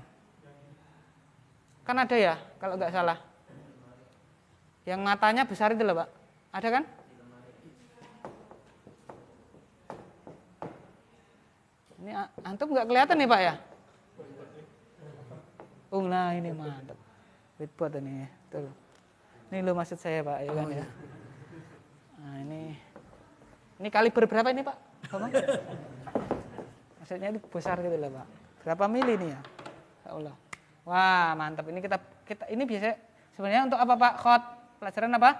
Kan ada ya, kalau nggak salah. Yang matanya besar itu loh, Pak. Ada kan? Ini antum nggak kelihatan nih, Pak ya? Oh nah ini mantap. Whiteboard ini ya. Tuh. Ini lo maksud saya, Pak, ya kan oh, ya. Iya. Nah, ini ini kaliber berapa ini, Pak? Maksudnya ini besar gitu loh, Pak. Berapa mili nih ya? ya? Allah. Wah, mantap. Ini kita kita ini biasa sebenarnya untuk apa Pak? Khot. Pelajaran apa?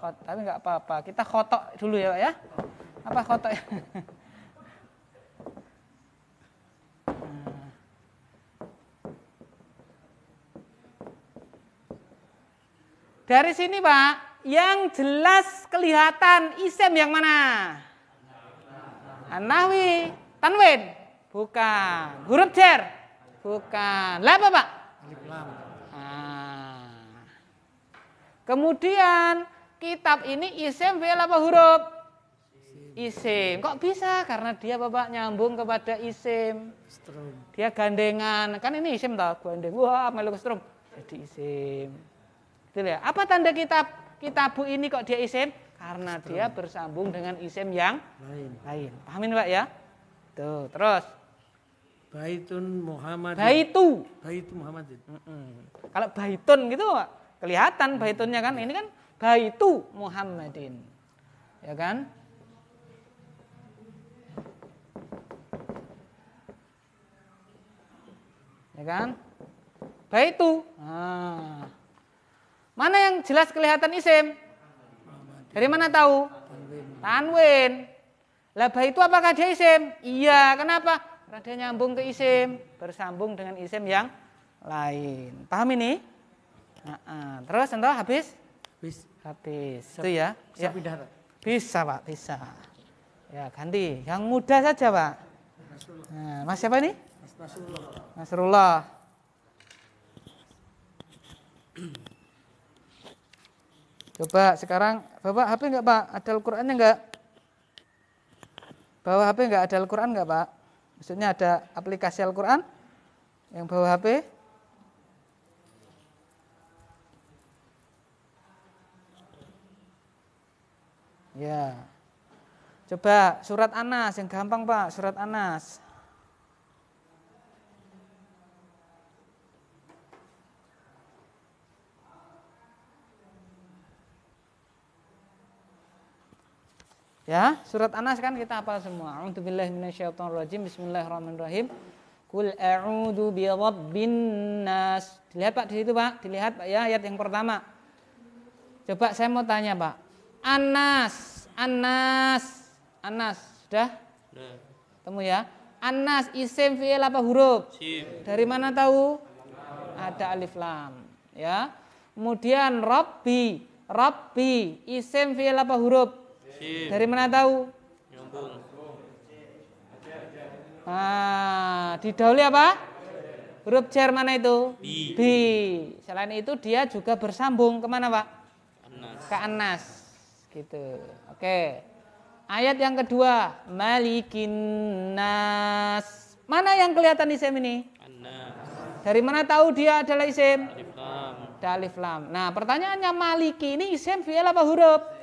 Khot. Tapi enggak apa-apa. Kita khotok dulu ya Pak ya. Apa khotok Dari sini Pak, yang jelas kelihatan isem yang mana? Hanawi Tanwin. Bukan. Huruf cer, Bukan. Lah apa, Pak? Alif lam. Ah. Kemudian kitab ini isim fi'il apa huruf? Isim. Kok bisa? Karena dia Bapak nyambung kepada isim. Strum. Dia gandengan. Kan ini isim tau, gandeng. Wah, meluk strum. Jadi isim. Tuh ya. Apa tanda kitab? Kitabu ini kok dia isim? Karena Strum. dia bersambung dengan isim yang lain. lain. Pahamin Pak ya? Tuh, terus. Baitun Muhammad. Baitu. Baitu Muhammadin. Mm -mm. Kalau baitun gitu kelihatan baitunnya kan. Ini kan baitu Muhammadin. Ya kan? Ya kan? Baitu. Nah. Mana yang jelas kelihatan isim? Dari mana tahu? Tanwin. Tanwin. Lah baitu apakah dia isim? Iya, kenapa? Karena dia nyambung ke isim, bersambung dengan isim yang lain. Paham ini? Nah, uh, terus entah habis? Habis. Habis. itu ya. Bisa ya. pindah. Bisa, Pak, bisa. Ya, ganti. Yang mudah saja, Pak. Nah, Mas siapa ini? Mas Nasrullah. Coba sekarang, Bapak HP enggak, Pak? Ada Al-Qur'annya enggak? Bawa HP enggak ada Al-Qur'an enggak, Pak? Maksudnya ada aplikasi Al-Quran yang bawa HP. Ya. Coba surat Anas yang gampang Pak, surat Anas. Ya, surat Anas kan kita apa semua. A'udzubillahi minasyaitonirrajim. Bismillahirrahmanirrahim. Kul a'udzu bin nas. Dilihat Pak di situ Pak, dilihat Pak ya ayat yang pertama. Coba saya mau tanya Pak. Anas, Anas, Anas sudah? Sudah. Temu ya. Anas isim fi'il apa huruf? Sim. Dari mana tahu? Ada alif lam, ya. Kemudian Rabbi, Rabbi isim fi'il apa huruf? Dari mana tahu? Ah, di didahului apa? Huruf jar mana itu? B. B. Selain itu dia juga bersambung kemana pak? Anas. Ke anas. Gitu. Oke. Ayat yang kedua. Malikin nas. Mana yang kelihatan isim ini? Anas. Dari mana tahu dia adalah isim? Daliflam. lam. Dalif lam. Nah pertanyaannya maliki ini isim fi'il apa huruf?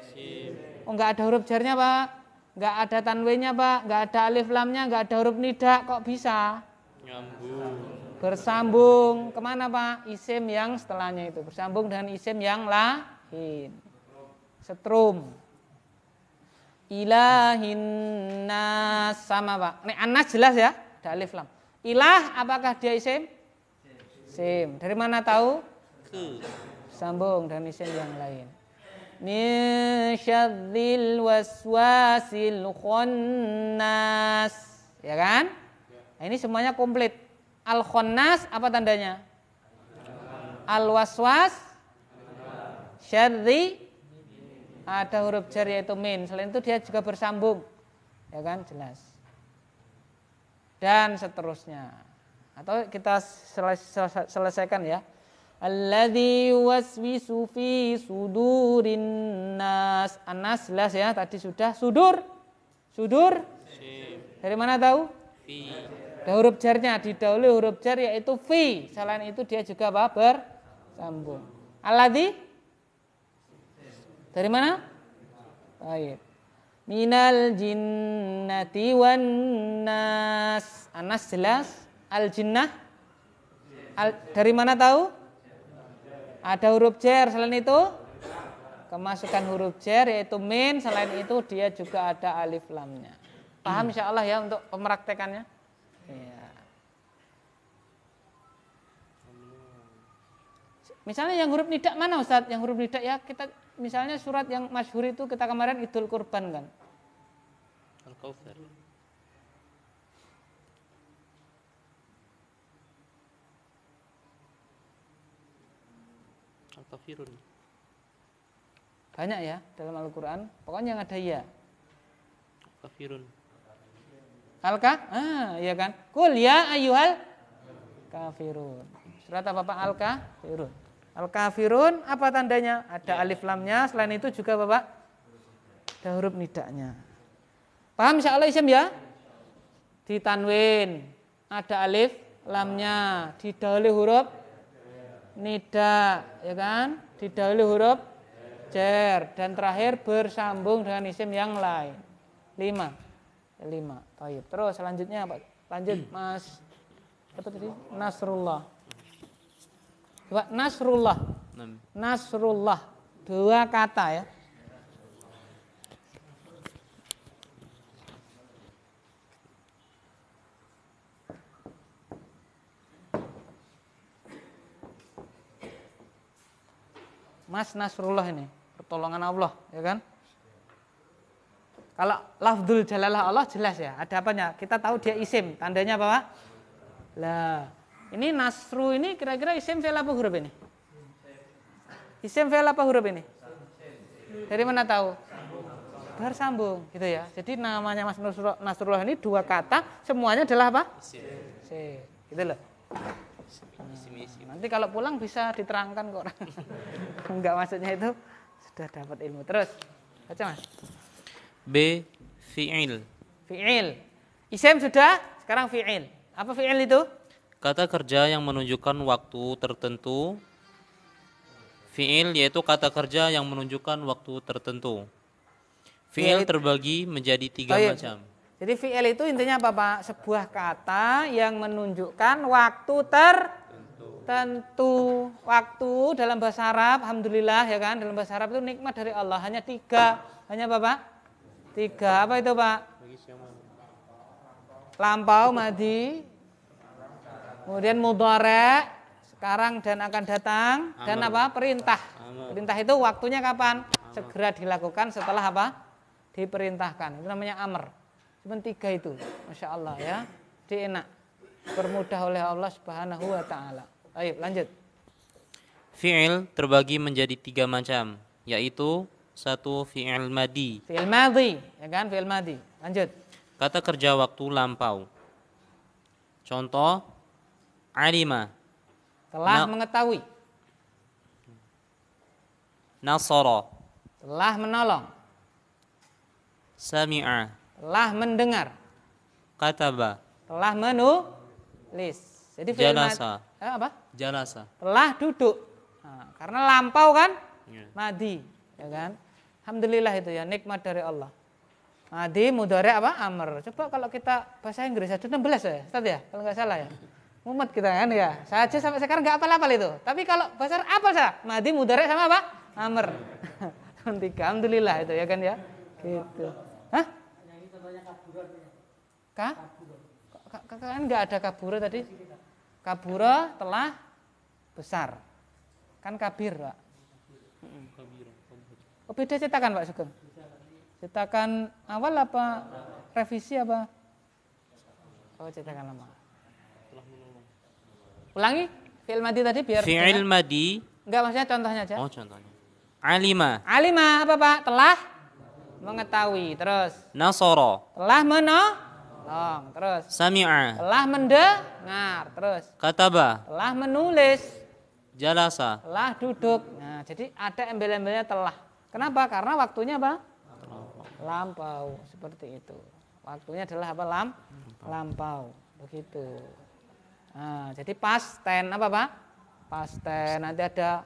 Oh nggak ada huruf jarnya pak, nggak ada tanwinnya pak, nggak ada alif lamnya, nggak ada huruf nida, kok bisa? Nyambung. Bersambung kemana pak? Isim yang setelahnya itu bersambung dengan isim yang lain. Setrum. Ilahin nas sama pak. ini anas jelas ya, ada alif lam. Ilah apakah dia isim? Isim. Dari mana tahu? Sambung dengan isim yang lain min syadzil waswasil khonnas ya kan nah, ini semuanya komplit al khonnas apa tandanya al waswas syadzi ada huruf jar yaitu min selain itu dia juga bersambung ya kan jelas dan seterusnya atau kita selesaikan ya Alladhi waswi fi sudurin nas. Anas jelas ya tadi sudah sudur. Sudur. Dari mana tahu? Fi. huruf jarnya didahului huruf jar yaitu fi. Selain itu dia juga apa? Bersambung. Alladhi dari mana? Baik. Minal jinnati wan nas. Anas jelas. Al jinnah. Al, dari mana tahu? Ada huruf jer selain itu? Kemasukan huruf jer yaitu min, selain itu dia juga ada alif lamnya. Paham hmm. insya Allah ya untuk pemeraktekannya? Ya. Misalnya yang huruf nidak mana Ustaz? Yang huruf nidak ya kita misalnya surat yang masyhur itu kita kemarin Idul Kurban kan? al Kafirun Banyak ya dalam Al-Qur'an, pokoknya yang ada ya. Kafirun. Alka? Ah, iya kan? Kul ya ayyuhal kafirun. Surat apa Pak? Alka? kafirun Al-Kafirun apa tandanya? Ada ya. alif lamnya, selain itu juga Bapak ada huruf nidaknya. Paham insyaallah isim ya? Di tanwin ada alif lamnya, di dalil huruf nida, ya kan? Didahului huruf jer dan terakhir bersambung dengan isim yang lain. Lima, ya, lima. Taib. Terus selanjutnya apa? Lanjut Mas. Apa tadi? Nasrullah. Coba Nasrullah. Nasrullah. Dua kata ya. Mas Nasrullah ini, pertolongan Allah, ya kan? Kalau lafzul jalalah Allah jelas ya, ada apanya? Kita tahu dia isim, tandanya apa, Lah, ini nasru ini kira-kira isim fi'il apa huruf ini? Isim fi'il apa huruf ini? Dari mana tahu? Bersambung, gitu ya. Jadi namanya Mas Nasrullah ini dua kata, semuanya adalah apa? Isim. Gitu loh. Gitu. Nanti kalau pulang bisa diterangkan kok. Enggak maksudnya itu sudah dapat ilmu. Terus baca Mas. B fi'il. Fi'il. Isim sudah, sekarang fi'il. Apa fi'il itu? Kata kerja yang menunjukkan waktu tertentu. Fi'il yaitu kata kerja yang menunjukkan waktu tertentu. Fi'il terbagi menjadi tiga oh, iya. macam. Jadi fi'il itu intinya apa Pak? Sebuah kata yang menunjukkan waktu tertentu. Waktu dalam bahasa Arab, Alhamdulillah ya kan, dalam bahasa Arab itu nikmat dari Allah. Hanya tiga. Hanya apa Pak? Tiga. Apa itu Pak? Lampau, madi. Kemudian mudore. Sekarang dan akan datang. Dan apa? Perintah. Perintah itu waktunya kapan? Segera dilakukan setelah apa? Diperintahkan. Itu namanya amr. Cuma tiga itu, masya Allah ya. Dienak, permudah oleh Allah Subhanahu Wa Taala. Ayo lanjut. Fi'il terbagi menjadi tiga macam, yaitu satu fi'il madi. Fi'il madi, ya kan? Fi'il madi. Lanjut. Kata kerja waktu lampau. Contoh, alima. Telah na mengetahui. Nasara. Telah menolong. Sami'a telah mendengar. kata Kataba. Telah menulis. Jadi fi'il Madi, Eh, apa? Jalasa. Telah duduk. Nah, karena lampau kan? Yeah. Madi, ya kan? Alhamdulillah itu ya nikmat dari Allah. Madi mudhari apa? Amr. Coba kalau kita bahasa Inggris ada 16 ya, Ustaz ya, kalau nggak salah ya. Mumet kita kan ya. Saya aja sampai sekarang nggak apa-apa itu. Tapi kalau bahasa apa saya? Madi mudhari sama apa? Amr. Tiga. Alhamdulillah itu ya kan ya. Gitu. Hah? Ka? Kan nggak ada kabura tadi. Kabura telah besar. Kan kabir, Pak. Oh, beda cetakan, Pak Sugeng. Cetakan awal apa revisi apa? Oh, cetakan lama. Ulangi fi'il madi tadi biar Fi'il madi. Enggak maksudnya contohnya aja. Oh, contohnya. Alima. Alima apa, Pak? Telah mengetahui. Terus. Nasoro. Telah meno Tolong, terus. Sami'a. Telah mendengar, terus. Kataba. Telah menulis. Jalasa. Telah duduk. Nah, jadi ada embel-embelnya telah. Kenapa? Karena waktunya apa? Lampau. seperti itu. Waktunya adalah apa? Lam? Lampau. Begitu. Nah, jadi pasten ten apa, Pak? Pas ten. Nanti ada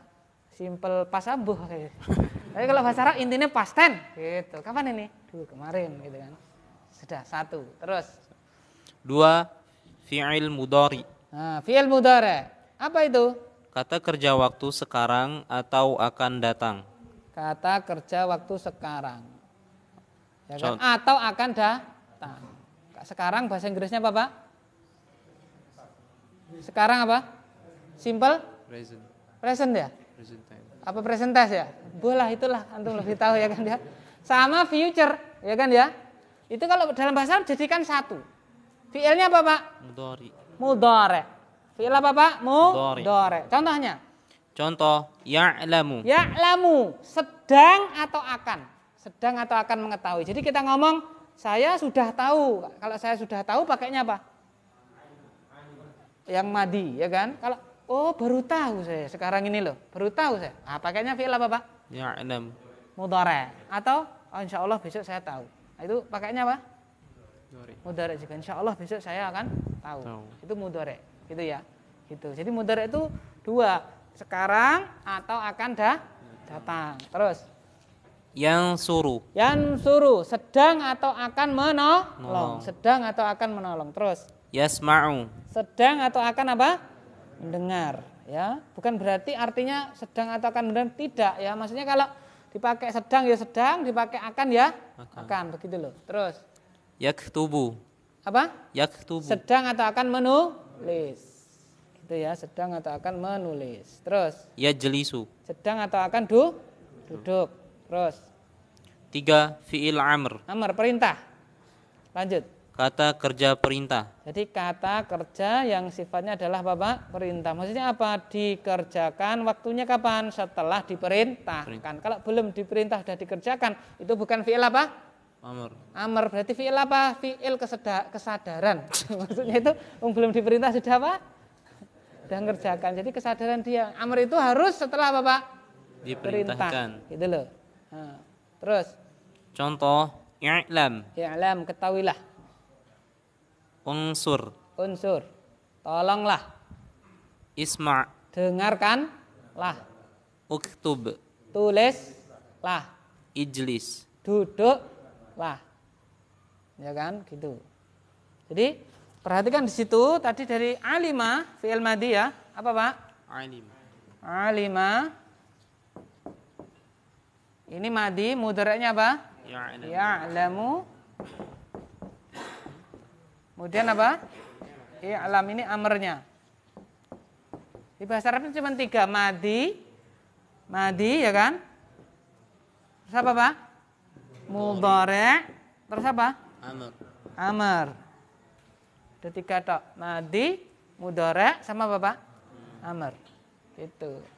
simple pasabuh. Tapi kalau bahasa Arab intinya pasten. ten gitu. Kapan ini? Duh, kemarin gitu kan. Sudah satu. Terus. Dua. Fi'il mudori. Nah, fi'il mudori. Apa itu? Kata kerja waktu sekarang atau akan datang. Kata kerja waktu sekarang. Ya kan? Atau akan datang. Sekarang bahasa Inggrisnya apa, Pak? Sekarang apa? Simple? Present. Present ya? Present time. Apa present test ya? Bola itulah antum lebih tahu ya kan ya. Sama future, ya kan ya? Itu kalau dalam bahasa Arab jadikan satu. Fiilnya apa, Pak? Mudhari. Mudhari. Fiil apa, Pak? Mudhari. Contohnya? Contoh ya'lamu. Ya'lamu, sedang atau akan. Sedang atau akan mengetahui. Jadi kita ngomong saya sudah tahu. Kalau saya sudah tahu pakainya apa? Yang madi, ya kan? Kalau oh baru tahu saya sekarang ini loh. Baru tahu saya. Nah, pakainya fiil apa, Pak? Ya'lam. Mudhari atau oh, insya Allah besok saya tahu. Nah, itu pakainya apa? Mudorek. Mudorek juga. Insya Allah besok saya akan tahu. tahu. Itu mudorek, gitu ya. Gitu. Jadi mudorek itu dua, sekarang atau akan dah datang. Terus. Yang suruh. Yang suruh, sedang atau akan menolong. Sedang atau akan menolong. Terus. yes ma'u. Sedang atau akan apa? Mendengar. Ya, bukan berarti artinya sedang atau akan mendengar tidak ya. Maksudnya kalau Dipakai sedang ya sedang, dipakai akan ya akan, akan begitu loh. Terus Yak tubuh. Apa? Yak tubuh. Sedang atau akan menulis. Gitu ya, sedang atau akan menulis. Terus ya jelisu. Sedang atau akan du duduk. Terus tiga fiil amr. Amr perintah. Lanjut. Kata kerja perintah. Jadi kata kerja yang sifatnya adalah Bapak perintah. Maksudnya apa? Dikerjakan waktunya kapan? Setelah diperintahkan. Perintah. Kalau belum diperintah sudah dikerjakan, itu bukan fi'il apa? Amr. Amr berarti fi'il apa? Fi'il kesadaran. Maksudnya itu um, belum diperintah sudah apa? Sudah ngerjakan. Jadi kesadaran dia. Amr itu harus setelah Bapak diperintahkan. Gitu loh. Nah, terus contoh i'lam. I'lam ketahuilah unsur unsur tolonglah isma dengarkan lah uktub tulis lah ijlis duduk lah ya kan gitu jadi perhatikan di situ tadi dari alima fi'il madhi ya apa Pak alima alima ini madi, mudaratnya apa ya'lamu ya Kemudian apa? I'lam iya, ini amernya. Di bahasa Arab cuma tiga. Madi, madi ya kan? Terus apa pak? Mudore. Terus apa? Amr. Amr. Ada tiga tok. Madi, mudore, sama apa pak? Hmm. Amr. Gitu.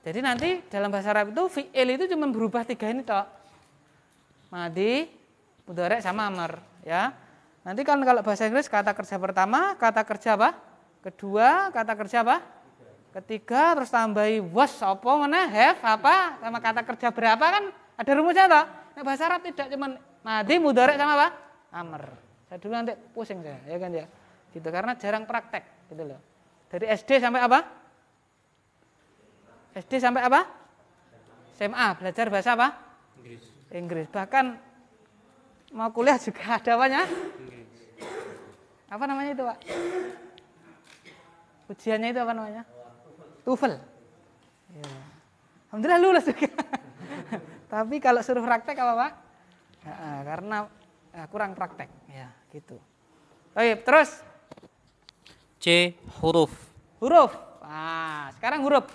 Jadi nanti dalam bahasa Arab itu fi'il itu cuma berubah tiga ini toh. Madi, mudorek sama amar ya. Nanti kan kalau bahasa Inggris kata kerja pertama, kata kerja apa? Kedua, kata kerja apa? Ketiga terus tambahi was apa mana have apa sama kata kerja berapa kan ada rumusnya toh. Nah, bahasa Arab tidak cuma madi, mudorek sama apa? Amar. Saya dulu nanti pusing saya, ya kan ya. Gitu karena jarang praktek gitu loh. Dari SD sampai apa? SD sampai apa? SMA, belajar bahasa apa? Inggris. Inggris. Bahkan mau kuliah juga ada apanya? Inggris. Apa namanya itu, Pak? Ujiannya itu apa namanya? TOEFL. Ya. Alhamdulillah lulus juga. Tapi kalau suruh praktek apa, Pak? Ya, karena ya, kurang praktek. Ya, gitu. Oke, terus C huruf. Huruf. Ah, sekarang huruf.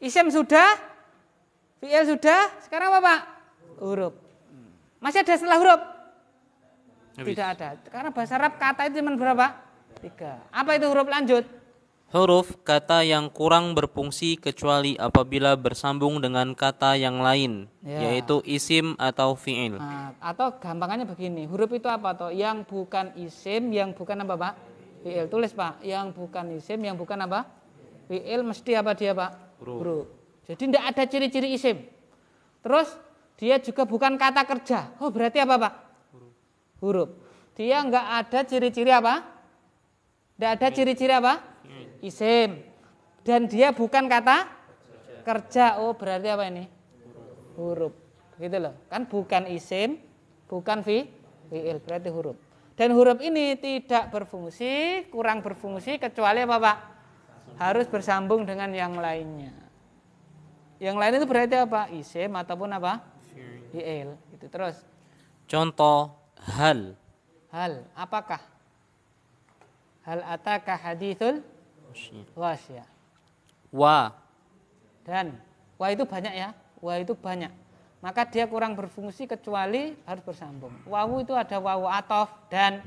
Isim sudah, fi'il sudah, sekarang apa Pak? Huruf. Masih ada setelah huruf? Habis. Tidak ada. Karena bahasa Arab kata itu cuma berapa? Tiga. Apa itu huruf lanjut? Huruf kata yang kurang berfungsi kecuali apabila bersambung dengan kata yang lain, ya. yaitu isim atau fiil. Nah, atau gampangannya begini, huruf itu apa toh? Yang bukan isim, yang bukan apa pak? Fiil. Tulis pak, yang bukan isim, yang bukan apa? fiil mesti apa dia pak? Huruf. Jadi tidak ada ciri-ciri isim. Terus dia juga bukan kata kerja. Oh berarti apa pak? Huruf. huruf. Dia nggak ada ciri-ciri apa? Tidak ada ciri-ciri apa? Isim. Dan dia bukan kata kerja. Oh berarti apa ini? Huruf. huruf. Gitu loh. Kan bukan isim, bukan fi, fiil. Berarti huruf. Dan huruf ini tidak berfungsi, kurang berfungsi kecuali apa pak? harus bersambung dengan yang lainnya. Yang lain itu berarti apa? Isim ataupun apa? Fi'il. Itu terus. Contoh hal. Hal apakah? Hal ataka hadithul wasya. Wa. Dan wa itu banyak ya. Wa itu banyak. Maka dia kurang berfungsi kecuali harus bersambung. Wawu itu ada wawu atof dan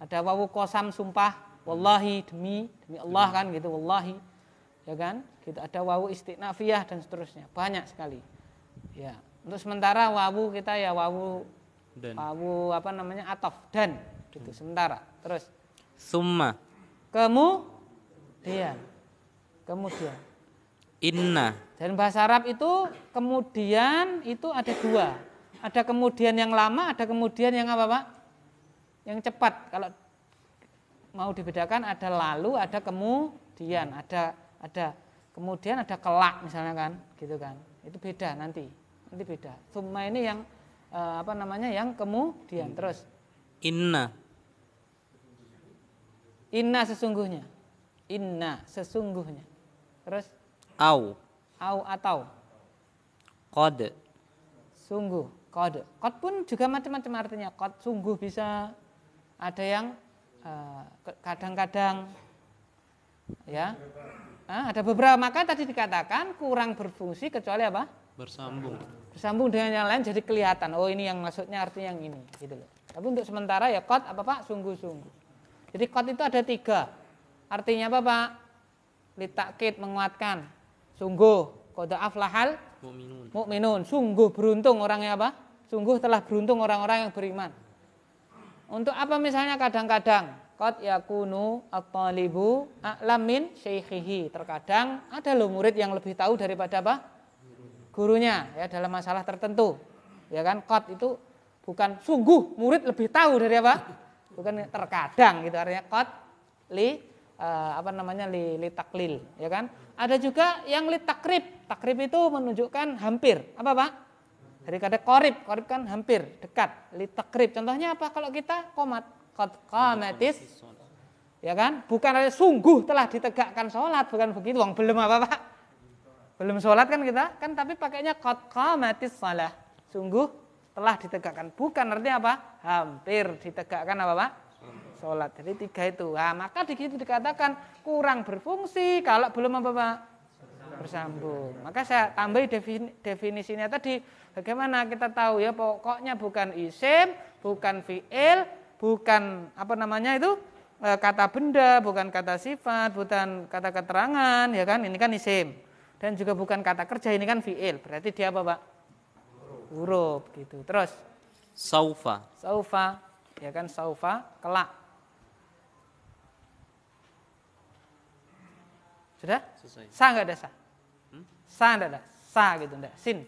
ada wawu kosam sumpah wallahi demi demi Allah kan gitu wallahi ya kan kita gitu. ada wawu istiqnafiyah dan seterusnya banyak sekali ya untuk sementara wawu kita ya wawu dan. wawu apa namanya atof dan gitu hmm. sementara terus summa kemudian kemudian inna dan bahasa Arab itu kemudian itu ada dua ada kemudian yang lama ada kemudian yang apa pak yang cepat kalau mau dibedakan ada lalu, ada kemudian, ada ada kemudian ada kelak misalnya kan, gitu kan. Itu beda nanti. Nanti beda. Summa ini yang eh, apa namanya? yang kemudian. Hmm. Terus inna. Inna sesungguhnya. Inna sesungguhnya. Terus au. Au atau qad. Sungguh, qad. kod pun juga macam-macam artinya. Qad sungguh bisa ada yang Eh, kadang-kadang ya nah, ada beberapa maka tadi dikatakan kurang berfungsi kecuali apa bersambung bersambung dengan yang lain jadi kelihatan oh ini yang maksudnya artinya yang ini gitu loh tapi untuk sementara ya kot apa pak sungguh-sungguh jadi kot itu ada tiga artinya apa pak litakit menguatkan sungguh koda aflahal mukminun mukminun sungguh beruntung orangnya apa sungguh telah beruntung orang-orang yang beriman untuk apa misalnya kadang-kadang Kot yakunu at-talibu libu, alamin Terkadang ada loh murid yang lebih tahu daripada apa? Gurunya ya dalam masalah tertentu. Ya kan? Kot itu bukan sungguh murid lebih tahu dari apa? Bukan terkadang gitu artinya kot li eh, apa namanya li, li taklil, ya kan? Ada juga yang li takrib. Takrib itu menunjukkan hampir. Apa, Pak? Dari kata korib, korib kan hampir, dekat. Litakrib, contohnya apa? Kalau kita komat, kot komatis, ya kan? Bukan ada sungguh telah ditegakkan sholat, bukan begitu. Wong belum apa pak? Belum sholat kan kita? Kan tapi pakainya kot komatis sholat, Sungguh telah ditegakkan. Bukan artinya apa? Hampir ditegakkan apa pak? Sholat. Jadi tiga itu. Nah, maka di situ dikatakan kurang berfungsi kalau belum apa pak? Bersambung. Maka saya tambahi definisinya tadi Bagaimana kita tahu ya pokoknya bukan isim, bukan fiil, bukan apa namanya itu e, kata benda, bukan kata sifat, bukan kata keterangan, ya kan? Ini kan isim. Dan juga bukan kata kerja, ini kan fiil. Berarti dia apa, Pak? Huruf gitu. Terus saufa. Saufa, ya kan saufa kelak. Sudah? Selesai. Sa enggak ada sa? Hmm? Sa enggak ada? Sa gitu enggak? Sin.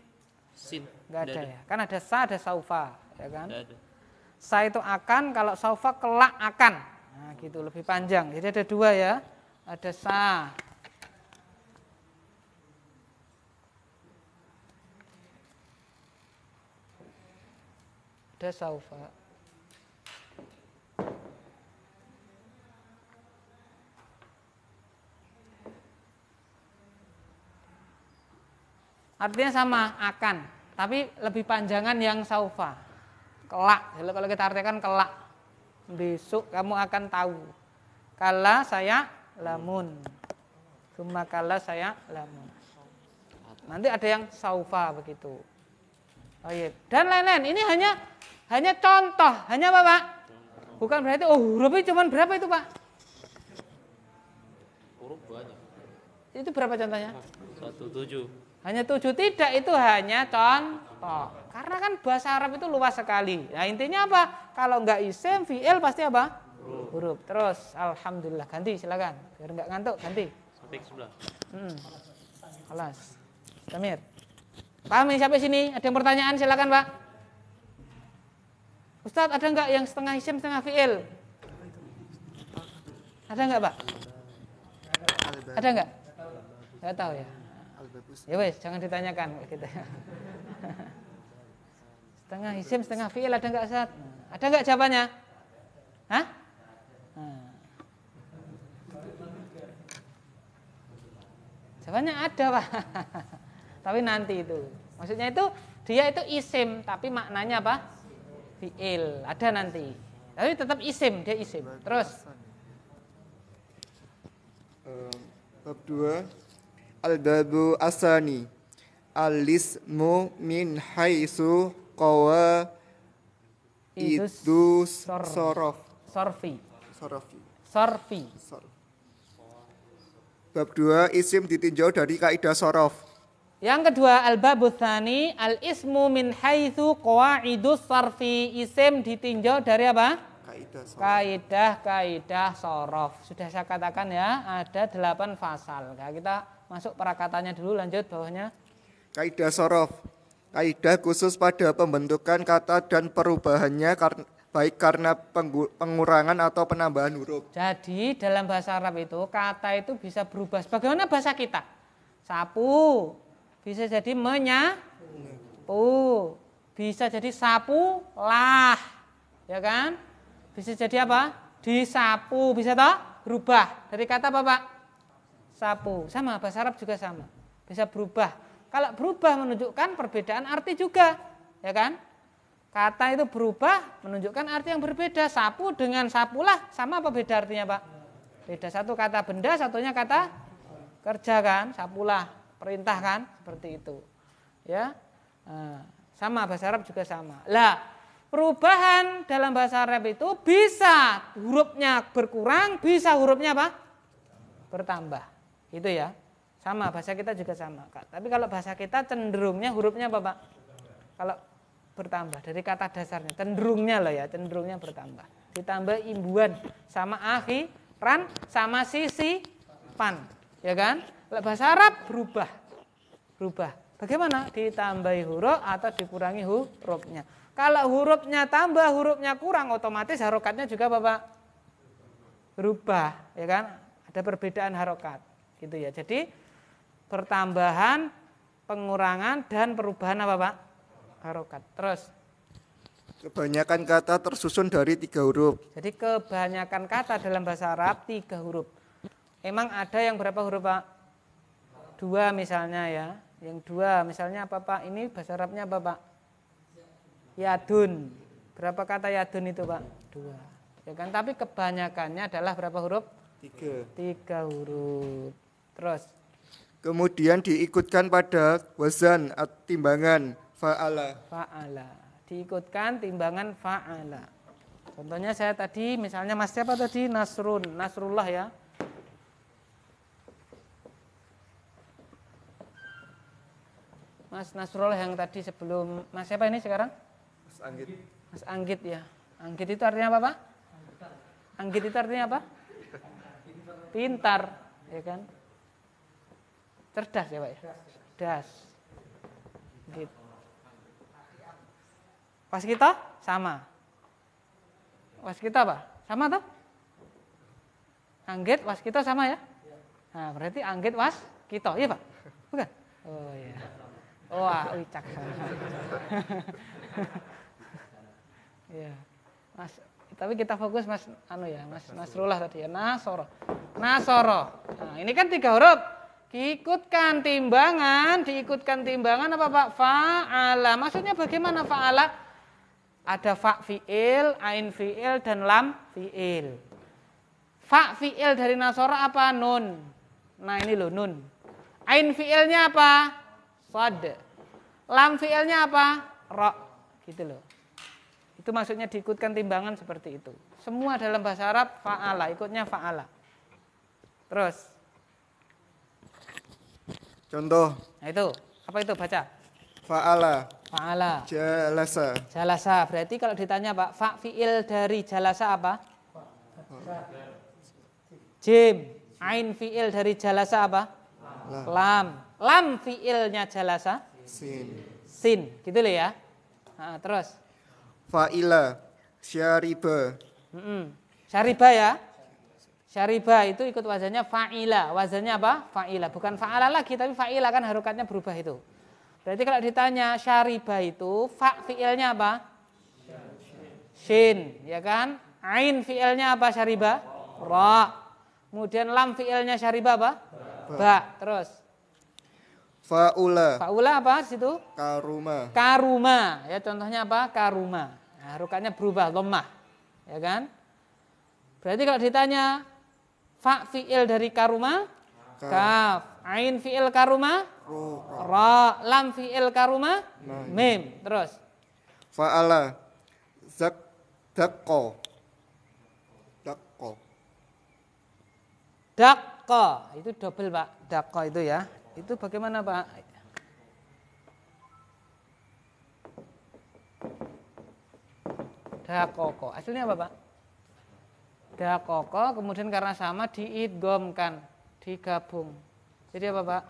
Sin nggak ada, ada ya. Kan ada sa, ada saufa, ya kan? Ada. Sa itu akan, kalau saufa kelak akan. Nah, gitu lebih panjang. Jadi ada dua ya. Ada sa. Ada saufa. Artinya sama, akan. Tapi lebih panjangan yang saufa. Kelak, kalau kita artikan kelak. Besok kamu akan tahu. Kala saya lamun. cuma kala saya lamun. Nanti ada yang saufa begitu. Oh iya. Dan lain-lain. Ini hanya hanya contoh. Hanya apa Pak? Bukan berarti, oh hurufnya cuma berapa itu Pak? Huruf banyak. Itu berapa contohnya? Satu tujuh. Hanya tujuh tidak itu hanya contoh. Karena kan bahasa Arab itu luas sekali. Nah intinya apa? Kalau nggak isim, fi'il pasti apa? Huruf. Huruf. Terus, alhamdulillah. Ganti silakan. Biar nggak ngantuk, ganti. Sampai sebelah. Hmm. Alas. Samir. Paham ini sampai sini? Ada yang pertanyaan? Silakan Pak. Ustadz ada nggak yang setengah isim setengah fiil? Ada nggak Pak? Ada nggak? Nggak tahu ya. Ya wes, jangan ditanyakan kita gitu. setengah isim, setengah fiil ada nggak saat? Ada nggak jawabannya? Hah? Hmm. Jawabannya ada pak. tapi nanti itu. Maksudnya itu dia itu isim, tapi maknanya apa? Fiil. Ada nanti. Tapi tetap isim, dia isim. Terus. bab 2 Al-babu asani Al-ismu min haisu qawa itu sorof sorfi sorofi sorfi bab dua isim ditinjau dari kaidah sorof yang kedua al babuthani al ismu min haitsu qawaidus sarfi isim ditinjau dari apa kaidah kaidah kaidah sorof sudah saya katakan ya ada delapan fasal nah, kita masuk perakatannya dulu lanjut bawahnya. Kaidah sorof. Kaidah khusus pada pembentukan kata dan perubahannya kar baik karena pengurangan atau penambahan huruf. Jadi dalam bahasa Arab itu kata itu bisa berubah. Bagaimana bahasa kita? Sapu bisa jadi menyapu, bisa jadi sapu lah, ya kan? Bisa jadi apa? Disapu bisa toh berubah dari kata apa pak? sapu. Sama bahasa Arab juga sama. Bisa berubah. Kalau berubah menunjukkan perbedaan arti juga, ya kan? Kata itu berubah menunjukkan arti yang berbeda. Sapu dengan sapulah sama apa beda artinya, Pak? Beda satu kata benda, satunya kata kerja kan, sapulah, perintah kan, seperti itu. Ya. Eh, sama bahasa Arab juga sama. Lah, perubahan dalam bahasa Arab itu bisa hurufnya berkurang, bisa hurufnya apa? Bertambah. Itu ya. Sama bahasa kita juga sama. kak. Tapi kalau bahasa kita cenderungnya hurufnya apa, Pak? Kalau bertambah dari kata dasarnya, cenderungnya loh ya, cenderungnya bertambah. Ditambah imbuhan sama ran sama sisi pan. Ya kan? Bahasa Arab berubah. Berubah. Bagaimana? Ditambahi huruf atau dikurangi hurufnya. Kalau hurufnya tambah, hurufnya kurang, otomatis harokatnya juga Bapak berubah, ya kan? Ada perbedaan harokat. Gitu ya. Jadi pertambahan, pengurangan dan perubahan apa, Pak? Harokat. Terus Kebanyakan kata tersusun dari tiga huruf. Jadi kebanyakan kata dalam bahasa Arab tiga huruf. Emang ada yang berapa huruf pak? Dua misalnya ya. Yang dua misalnya apa pak? Ini bahasa Arabnya apa pak? Yadun. Berapa kata yadun itu pak? Dua. Ya kan? Tapi kebanyakannya adalah berapa huruf? Tiga. Tiga huruf. Terus. Kemudian diikutkan pada wazan at timbangan fa'ala. Fa'ala. Diikutkan timbangan fa'ala. Contohnya saya tadi misalnya Mas siapa tadi Nasrun, Nasrullah ya. Mas Nasrullah yang tadi sebelum Mas siapa ini sekarang? Mas Anggit. Mas Anggit ya. Anggit itu artinya apa, Pak? Anggit itu artinya apa? Pintar, ya kan? Cerdas ya Pak ya? Cerdas. Pas gitu. kita sama. Was kita apa? Sama toh? Angget was kita sama ya? Nah, berarti angget was kita, iya Pak? Bukan? Oh iya. Wah, oh, wicak ya Mas, tapi kita fokus Mas anu ya, Mas Nasrullah tadi ya, Nasoro. Nasoro. Nah, ini kan tiga huruf. Diikutkan timbangan, diikutkan timbangan apa Pak? Fa'ala. Maksudnya bagaimana fa'ala? Ada fa' fi'il, ain fi'il, dan lam fi'il. Fa' fi'il dari Nasora apa? Nun. Nah ini loh nun. Ain fi'ilnya apa? Sod. Lam fi'ilnya apa? Rok. Gitu loh. Itu maksudnya diikutkan timbangan seperti itu. Semua dalam bahasa Arab fa'ala, ikutnya fa'ala. Terus. Contoh. Nah, itu apa itu baca? Faala. Faala. Jalasa. Jalasa. Berarti kalau ditanya Pak, fa fiil dari jalasa apa? Jim. Ain fiil dari jalasa apa? Lam. Lam, fiilnya jalasa? Sin. Sin. Gitu loh ya. Nah, terus. Faila. Syariba. Mm -mm. Syariba ya. Syariba itu ikut wazannya fa'ila. Wazannya apa? Fa'ila. Bukan fa'ala lagi tapi fa'ila kan harokatnya berubah itu. Berarti kalau ditanya syariba itu fa fi'ilnya apa? Shin, ya kan? Ain fi'ilnya apa syariba? Ra. Kemudian lam fi'ilnya syariba apa? Ba. Terus Faula. Faula apa situ? Karuma. Karuma. Ya contohnya apa? Karuma. Nah, berubah lemah. Ya kan? Berarti kalau ditanya Fa fi'il dari karuma kaf. Ain fi'il karuma ra. Lam fi'il karuma mem mim. Terus. Fa'ala zak dakko. Dakko. Dakko. Itu double Pak. Dakko itu ya. Itu bagaimana Pak? Dakoko. Aslinya apa Pak? dakoko kemudian karena sama diidgomkan, digabung. Jadi apa Pak?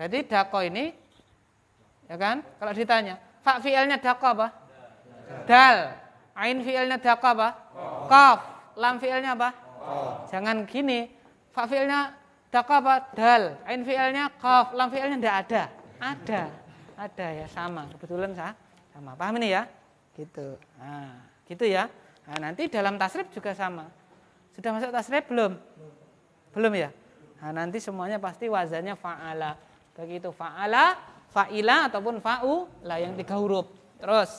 Berarti dako ini ya kan? Kalau ditanya, fa fi'ilnya dako apa? Dal. Ain fi'ilnya dako apa? Kof. Lam fi'ilnya apa? Jangan gini. Fa fi'ilnya dako apa? Dal. Ain fi'ilnya kof. Lam fi'ilnya tidak ada. Ada. Ada ya sama. Kebetulan sah. Sama. Paham ini ya? Gitu. Nah. Gitu ya. Nah, nanti dalam tasrif juga sama. Sudah masuk tasrif belum? Belum ya? Nah, nanti semuanya pasti wazannya fa'ala. Begitu fa'ala, fa'ila ataupun fa'u lah yang tiga huruf. Terus.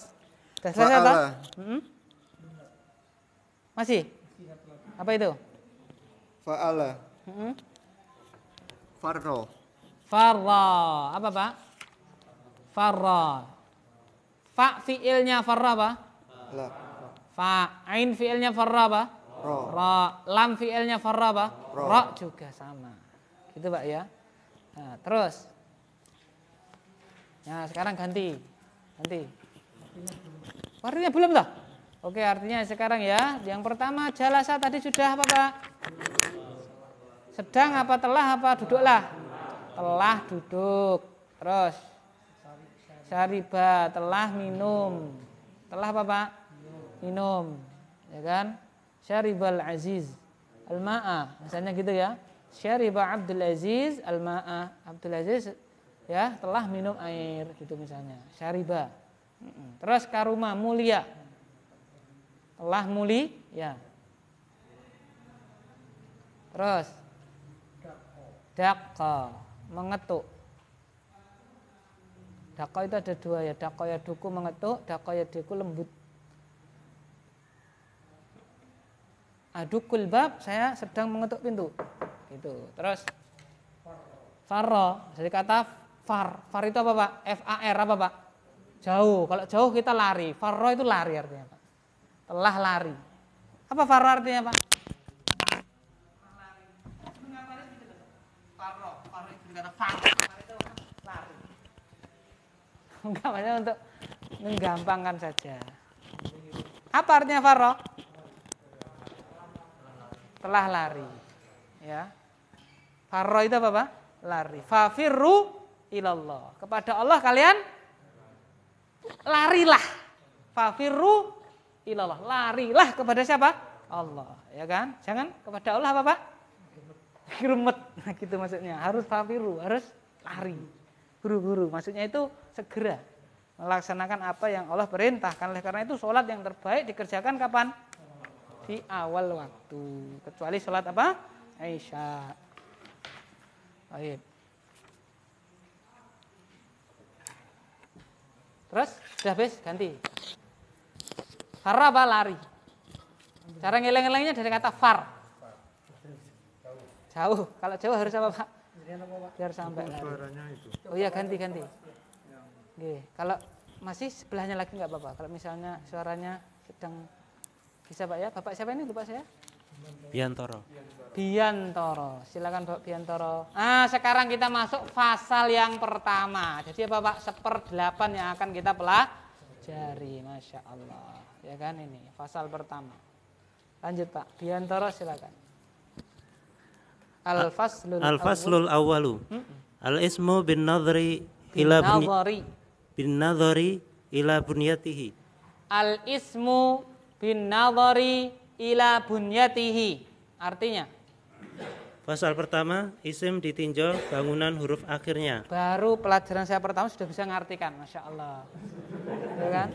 selesai Hmm? Masih? Apa itu? Fa'ala. Hmm? Farro. Farra. Apa, Pak? Farra. Fa fi'ilnya farra apa? La fa. Ain fi'ilnya farra apa? Ra. ra. Lam fi'ilnya farra apa? Ra. ra juga sama. Gitu Pak ya. Nah, terus. Nah, sekarang ganti. Ganti. Artinya belum toh? Oke, artinya sekarang ya. Yang pertama jalasa tadi sudah apa, Pak? Sedang apa telah apa duduklah? Telah duduk. Terus. Sariba telah minum. Telah apa, Pak? minum, ya kan? Syaribal Aziz al-ma'a, misalnya gitu ya. Syariba Abdul Aziz al-ma'a. Abdul Aziz ya telah minum air gitu misalnya. Syariba. Terus karuma mulia. Telah muli, ya. Terus dakko mengetuk. Dakko itu ada dua ya, dakko ya duku mengetuk, dakko ya duku lembut adukul bab saya sedang mengetuk pintu gitu terus farro jadi kata far far itu apa pak f a r apa pak jauh kalau jauh kita lari farro itu lari artinya pak telah lari apa farro artinya pak Enggak, maksudnya untuk menggampangkan saja. Apa artinya farro? telah lari. Ya. Farro itu apa, Pak? Lari. Fafirru ilallah. Kepada Allah kalian larilah. Fafirru ilallah. Larilah kepada siapa? Allah, ya kan? Jangan kepada Allah apa, Pak? Nah, gitu maksudnya. Harus fafirru, harus lari. Buru-buru. Maksudnya itu segera melaksanakan apa yang Allah perintahkan. Oleh karena itu sholat yang terbaik dikerjakan kapan? di awal waktu. Kecuali sholat apa? Aisha Baik. Terus sudah habis ganti. Haraba lari. Cara ngeleng-ngelengnya dari kata far. Jauh. Kalau jauh harus apa Pak? Biar sampai Oh iya ganti ganti. Oke. Kalau masih sebelahnya lagi nggak apa-apa. Kalau misalnya suaranya sedang bisa Pak ya? Bapak siapa ini lupa saya? Biantoro. Biantoro. Silakan Bapak Biantoro. Ah, sekarang kita masuk pasal yang pertama. Jadi apa Pak? Seperdelapan yang akan kita pelajari. Masya Allah. Ya kan ini pasal pertama. Lanjut Pak. Biantoro silakan. Al-faslul Al-faslul Awalu. Hmm? Al-ismu bin Nadri ila bin Nadri ila bunyatihi. Al-ismu bin nadhari ila bunyatihi. Artinya Pasal pertama, isim ditinjau bangunan huruf akhirnya. Baru pelajaran saya pertama sudah bisa mengartikan, masya Allah, Ya kan?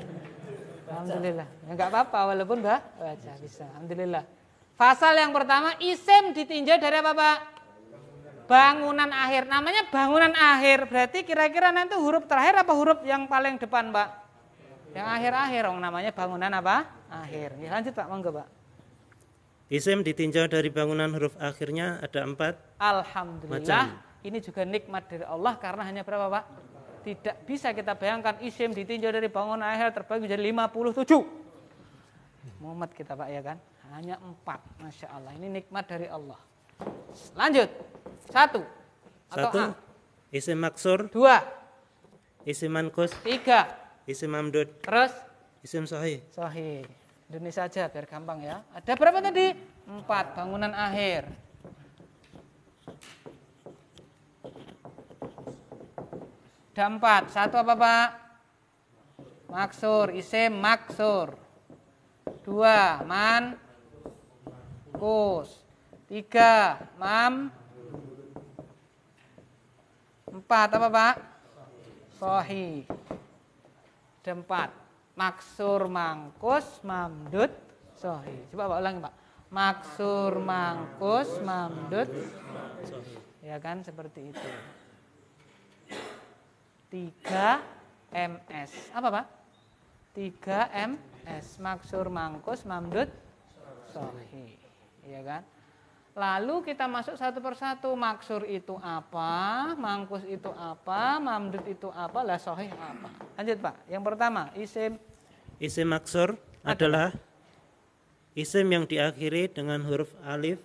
Alhamdulillah. Ya, enggak apa-apa, walaupun bah, baca bisa. Alhamdulillah. Pasal yang pertama, isim ditinjau dari apa, Pak? Bangunan akhir. Namanya bangunan akhir. Berarti kira-kira nanti huruf terakhir apa huruf yang paling depan, Pak? Yang akhir-akhir, orang namanya bangunan apa? Akhir. Ya, lanjut Pak, monggo Pak. Isim ditinjau dari bangunan huruf akhirnya ada empat. Alhamdulillah. Macam. Ini juga nikmat dari Allah karena hanya berapa Pak? Tidak bisa kita bayangkan isim ditinjau dari bangunan akhir terbagi jadi 57. Muhammad kita Pak ya kan? Hanya empat. Masya Allah. Ini nikmat dari Allah. Lanjut. Satu. Atau Satu. A. Isim maksur. Dua. Isim mankus. Tiga Isim Mamdud. Terus? Isim Sohi. Sohi. Indonesia aja biar gampang ya. Ada berapa tadi? Empat bangunan akhir. Ada empat. Satu apa pak? Maksur. Isim maksur. Dua. Man. Kus. Tiga. Mam. Empat apa pak? Sohi dempat. Maksur mangkus mamdut sohi. Coba Pak ulangi Pak. Maksur mangkus mamdud Ya kan seperti itu. 3 MS. Apa Pak? 3 MS. Maksur mangkus mamdut sohi. Ya kan? Lalu kita masuk satu persatu, maksur itu apa, mangkus itu apa, mamdud itu apa, lah sohih apa. Lanjut Pak, yang pertama isim. Isim maksur adalah isim yang diakhiri dengan huruf alif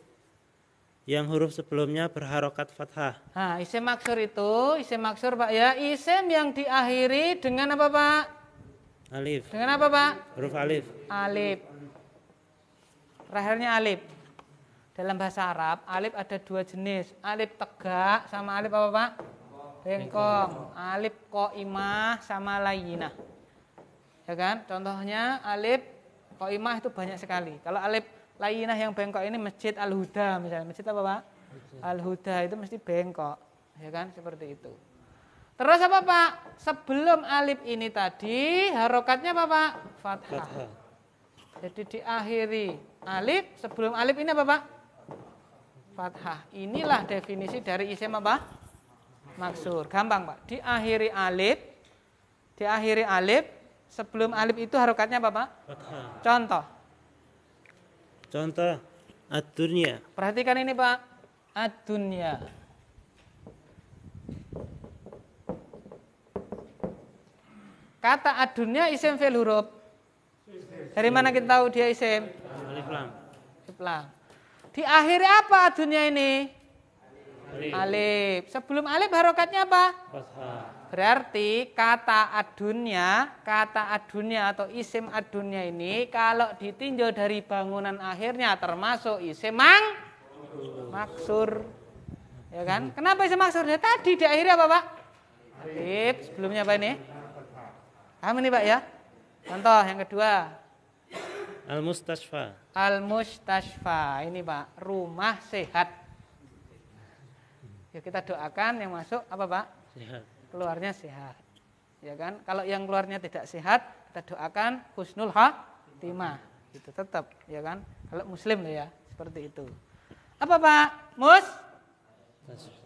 yang huruf sebelumnya berharokat fathah. Nah, isim maksur itu, isim maksur Pak ya, isim yang diakhiri dengan apa Pak? Alif. Dengan apa Pak? Huruf alif. Alif. Terakhirnya alif. Dalam bahasa Arab, alif ada dua jenis. Alif tegak sama alif apa, Pak? Bengkong. Alif koimah sama layinah. Ya kan? Contohnya alif koimah itu banyak sekali. Kalau alif layinah yang bengkok ini Masjid Al-Huda misalnya. Masjid apa, Pak? Al-Huda itu mesti bengkok. Ya kan? Seperti itu. Terus apa, Pak? Sebelum alif ini tadi, harokatnya apa, Pak? Fathah. Fathah. Jadi diakhiri alif sebelum alif ini apa pak? fathah. Inilah definisi dari isim apa? Maksur. Gampang, Pak. Diakhiri alif. Diakhiri alif. Sebelum alif itu harokatnya apa, Pak? Fathah. Contoh. Contoh Adunya. Perhatikan ini, Pak. Adunya. Kata adunya isim fil huruf. Dari mana kita tahu dia isim? Alif lam. Alif lam. Di akhirnya apa dunia ini? Alif. alif. Sebelum alif harokatnya apa? Berarti kata adunya, kata adunya atau isim adunya ini kalau ditinjau dari bangunan akhirnya termasuk isim mang maksur. Ya kan? Kenapa isim maksur? Ya tadi di akhirnya apa, Pak? Alif. Sebelumnya apa ini? Paham ini, Pak ya? Contoh yang kedua. Al-Mustashfa. Al-Mustashfa. Ini Pak, rumah sehat. Ya kita doakan yang masuk apa Pak? Sehat. Keluarnya sehat. Ya kan? Kalau yang keluarnya tidak sehat, kita doakan husnul timah, Itu tetap, ya kan? Kalau muslim loh ya, seperti itu. Apa Pak? Mus? Mustashfa.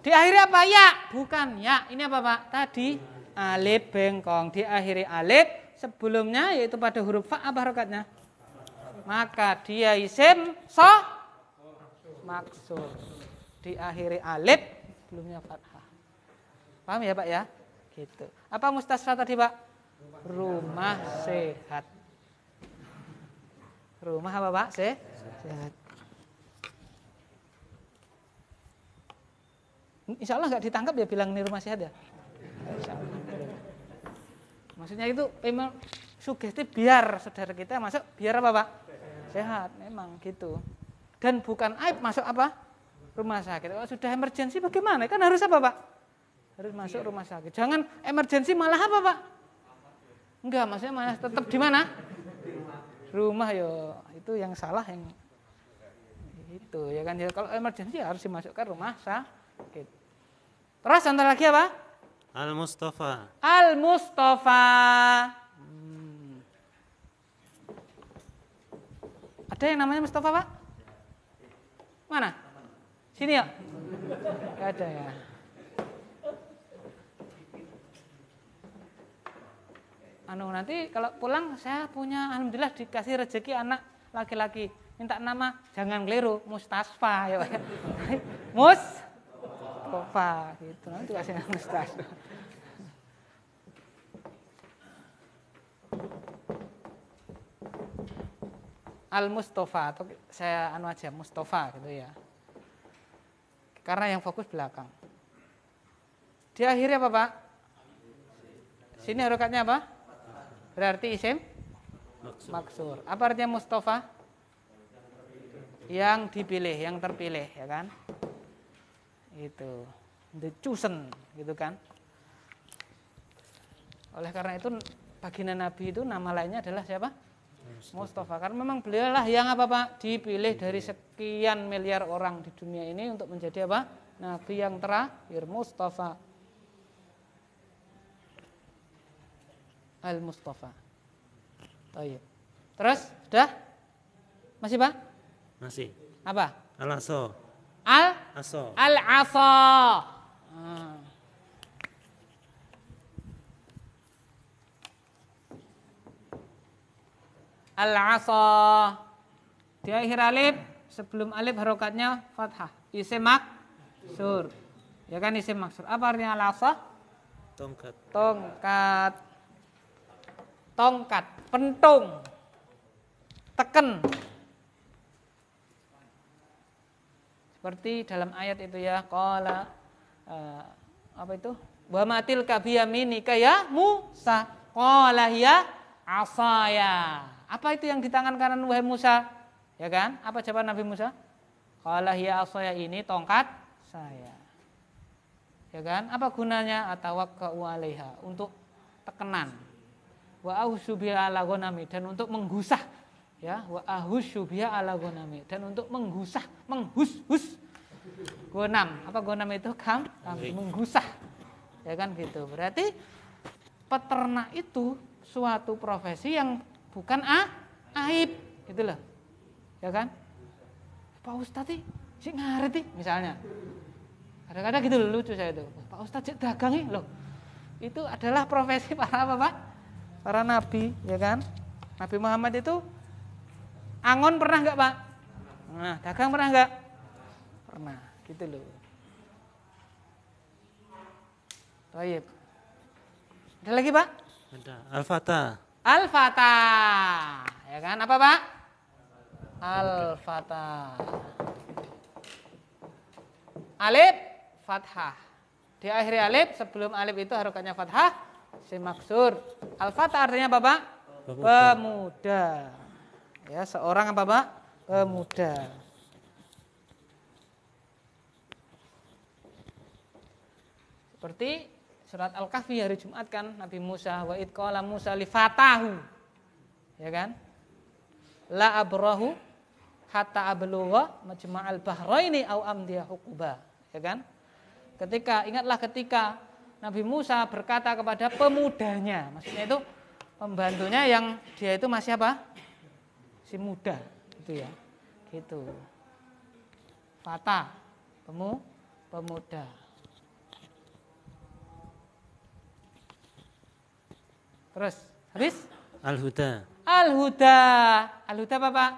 di akhirnya apa? Ya, bukan ya. Ini apa Pak? Tadi alif bengkong. Di akhirnya alif sebelumnya yaitu pada huruf fa apa harokatnya? Maka dia isim so maksud. Di akhiri alif sebelumnya fathah. Paham ya Pak ya? Gitu. Apa mustasfa tadi Pak? Rumah sehat. Rumah apa Pak? Se sehat. Insya Allah nggak ditangkap ya bilang ini rumah sehat ya. Maksudnya itu memang sugesti biar saudara kita masuk biar apa pak? Sehat memang gitu. Dan bukan aib masuk apa? Rumah sakit. Kalau sudah emergensi bagaimana? Kan harus apa pak? Harus masuk rumah sakit. Jangan emergensi malah apa pak? Enggak, maksudnya malah tetap di mana? Rumah yo itu yang salah yang itu ya kan ya kalau emergensi harus dimasukkan rumah sakit. Terus contoh lagi apa? Al Mustafa. Al Mustafa. Hmm. Ada yang namanya Mustafa pak? Mana? Sini ya. Gak ada ya. Anu nanti kalau pulang saya punya alhamdulillah dikasih rezeki anak laki-laki minta nama jangan keliru Mustafa ya. Mus Kova gitu nanti kasih nama stas Al Mustafa atau saya anu aja Mustafa gitu ya karena yang fokus belakang di akhirnya apa pak sini harokatnya apa berarti isim maksur. apa artinya Mustafa yang dipilih yang terpilih ya kan itu the chosen gitu kan. Oleh karena itu baginda Nabi itu nama lainnya adalah siapa? Mustafa. Karena memang beliau yang apa Pak? Dipilih dari sekian miliar orang di dunia ini untuk menjadi apa? Nabi yang terakhir Mustafa. Al Mustafa. Oh iya. Terus sudah? Masih Pak? Masih. Apa? Alasoh Al Aso. Al Aso. Ah. Al Aso. Di akhir alif sebelum alif harokatnya fathah. Isim maksur. Ya kan isim maksur. Apa artinya al Aso? Tongkat. Tongkat. Tongkat. Pentung. Teken. Seperti dalam ayat itu ya, qala uh, apa itu? Wa matil mini kaya Musa. Qala ya asaya. Apa itu yang di tangan kanan wahai Musa? Ya kan? Apa jawaban Nabi Musa? Qala ya asaya ini tongkat saya. Ya kan? Apa gunanya atawakka'u alaiha? Untuk tekenan. Wa ausubi ala gonami dan untuk menggusah ya wa ahusyu biha ala gonami dan untuk menggusah menghus-hus gonam apa gonam itu kam, kam menggusah ya kan gitu berarti peternak itu suatu profesi yang bukan ah, aib gitu loh ya kan Pak Ustadz sih ngerti misalnya kadang-kadang gitu loh, lucu saya itu Pak Ustadz sih dagangnya loh itu adalah profesi para apa Pak para nabi ya kan Nabi Muhammad itu Angon pernah enggak, pak? Nah, dagang pernah enggak? Pernah, gitu loh. Baik. Ada lagi pak? Ada. Alfata. Alfata, ya kan? Apa pak? Alfata. Alif, fathah. Di akhir alif, sebelum alif itu harokatnya fathah, Simak Alfata artinya apa, Pak? Pemuda. Ya, seorang apa, Pak? Pemuda. Seperti surat Al-Kahfi hari Jumat kan Nabi Musa wa id Musa li fatahu. Ya kan? La abrahu hatta majma' al bahraini au amdiya hukuba. Ya kan? Ketika ingatlah ketika Nabi Musa berkata kepada pemudanya, maksudnya itu pembantunya yang dia itu masih apa? si muda gitu ya gitu fata pemu pemuda terus habis al-huda al-huda al-huda apa pak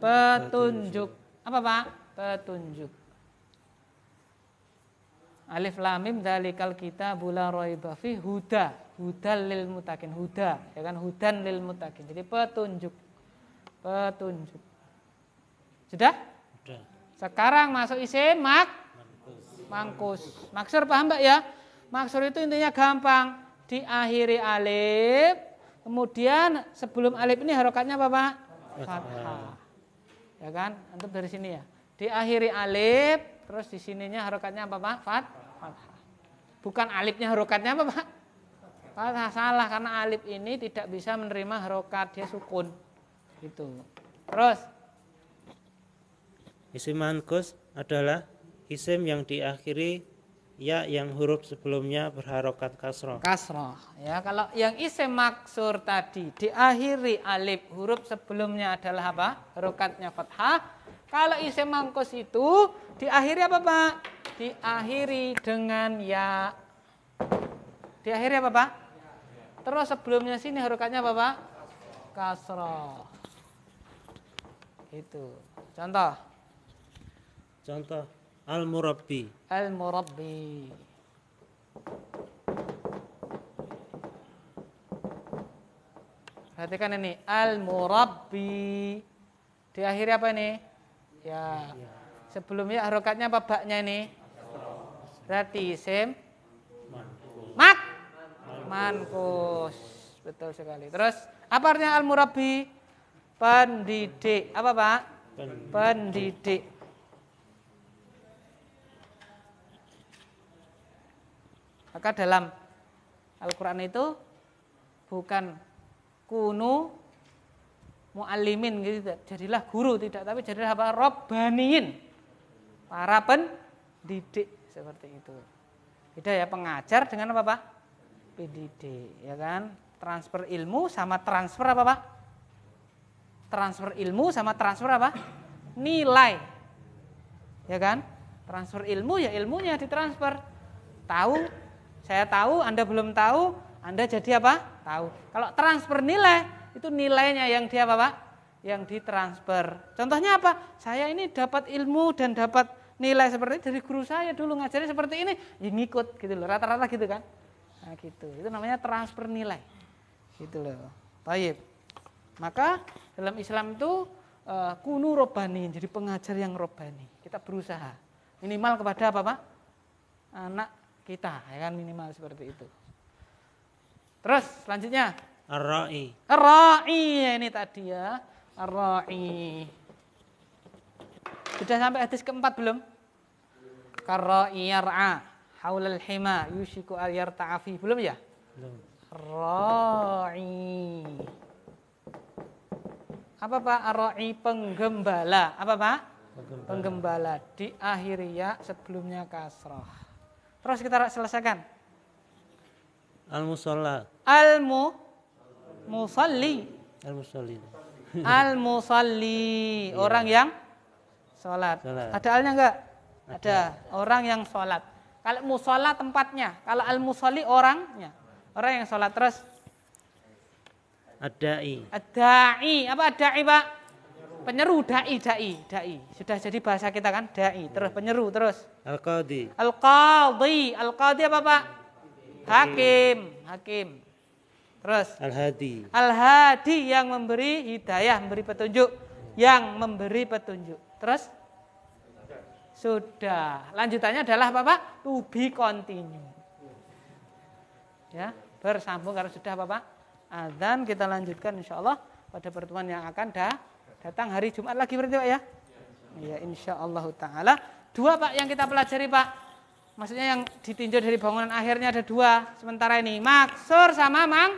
petunjuk apa pak petunjuk Alif lamim dalikal kita kitabu roy bafi huda huda, lil mutakin, huda, ya kan hudan lil mutakin. Jadi petunjuk petunjuk. Sudah? Sekarang masuk isim mak mangkus. Maksur paham Mbak ya? Maksur itu intinya gampang. Diakhiri alif, kemudian sebelum alif ini harokatnya apa Pak? Fathah. Ya kan? Untuk dari sini ya. Diakhiri alif, terus di sininya harokatnya apa Pak? Fat? Bukan alifnya harokatnya apa Pak? Fathah salah karena alif ini tidak bisa menerima harokat, dia sukun itu terus isim mankus adalah isim yang diakhiri ya yang huruf sebelumnya berharokat kasroh. Kasroh ya kalau yang isim maksur tadi diakhiri alif huruf sebelumnya adalah apa? Harokatnya fathah. Kalau isim mangkus itu diakhiri apa pak? Diakhiri dengan ya. Diakhiri apa pak? Terus sebelumnya sini harokatnya apa pak? Kasroh. Itu. Contoh. Contoh al-murabbi. Al-murabbi. Perhatikan ini al-murabbi. akhirnya apa ini? Ya. Sebelumnya harokatnya apa baknya ini? Berarti isim mak mankus. Betul sekali. Terus apa artinya al-murabbi? pendidik. Apa, Pak? Pendidik. Maka dalam Al-Qur'an itu bukan kunu mu'alimin gitu. Jadilah guru tidak, tapi jadilah apa? Robbaniin. Para pendidik seperti itu. Beda ya pengajar dengan apa, Pak? Pendidik, ya kan? Transfer ilmu sama transfer apa, Pak? transfer ilmu sama transfer apa? Nilai. Ya kan? Transfer ilmu ya ilmunya ditransfer. Tahu, saya tahu, Anda belum tahu, Anda jadi apa? Tahu. Kalau transfer nilai, itu nilainya yang dia apa, Pak? Yang ditransfer. Contohnya apa? Saya ini dapat ilmu dan dapat nilai seperti dari guru saya dulu ngajarin seperti ini, ya ngikut gitu loh. Rata-rata gitu kan? Nah, gitu. Itu namanya transfer nilai. Gitu loh. Baik. Maka dalam Islam itu uh, kunu robani, jadi pengajar yang robani. Kita berusaha minimal kepada apa Pak? Anak kita, ya kan minimal seperti itu. Terus selanjutnya Ar-ra'i. Ar-ra'i ya ini tadi ya. Ar-ra'i. Sudah sampai hadis keempat belum? Karai yar'a haulal hima yushiku al yarta'afi. Belum ya? Belum. Ar-ra'i apa Pak? Aroi penggembala. Apa Pak? Penggembala. penggembala. Di akhir ya sebelumnya kasroh. Terus kita selesaikan. Al musalla Al mu musalli. Al musalli. Al musalli. Iya. Orang yang sholat. sholat. Ada alnya enggak? Ada. Ada. Orang yang sholat. Kalau musalla tempatnya. Kalau al musalli orangnya. Orang yang sholat terus Ad-da'i. Ad-da'i. Apa ad-da'i, Pak? Penyeru, da'i, da'i, da'i. Sudah jadi bahasa kita kan, da'i. Terus penyeru, terus. al qadhi al qadhi al qadhi apa, Pak? Hakim. Hakim. Terus. Al-hadi. Al-hadi yang memberi hidayah, memberi petunjuk. Yang memberi petunjuk. Terus. Sudah. Lanjutannya adalah apa, Pak? To be continue. Ya, bersambung karena sudah, Bapak azan kita lanjutkan insya Allah pada pertemuan yang akan dah datang hari Jumat lagi berarti Pak ya? Ya insya Allah Ta'ala. Dua Pak yang kita pelajari Pak. Maksudnya yang ditinjau dari bangunan akhirnya ada dua sementara ini. Maksur sama Mang.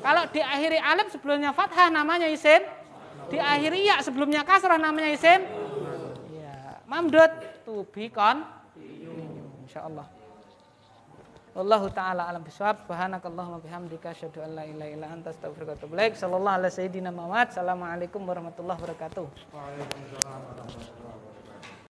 Kalau diakhiri alif sebelumnya fathah namanya isim. Diakhiri ya sebelumnya kasrah namanya isim. Ya. Mamdud tubikon. Iya, insya Allah. Wallahu taala alam bisawab. Subhanakallahumma bihamdika Asyadu an la ilaha illa anta astaghfiruka wa atubu Sallallahu ala sayyidina Muhammad. Assalamualaikum warahmatullahi wabarakatuh. Waalaikumsalam warahmatullahi wabarakatuh.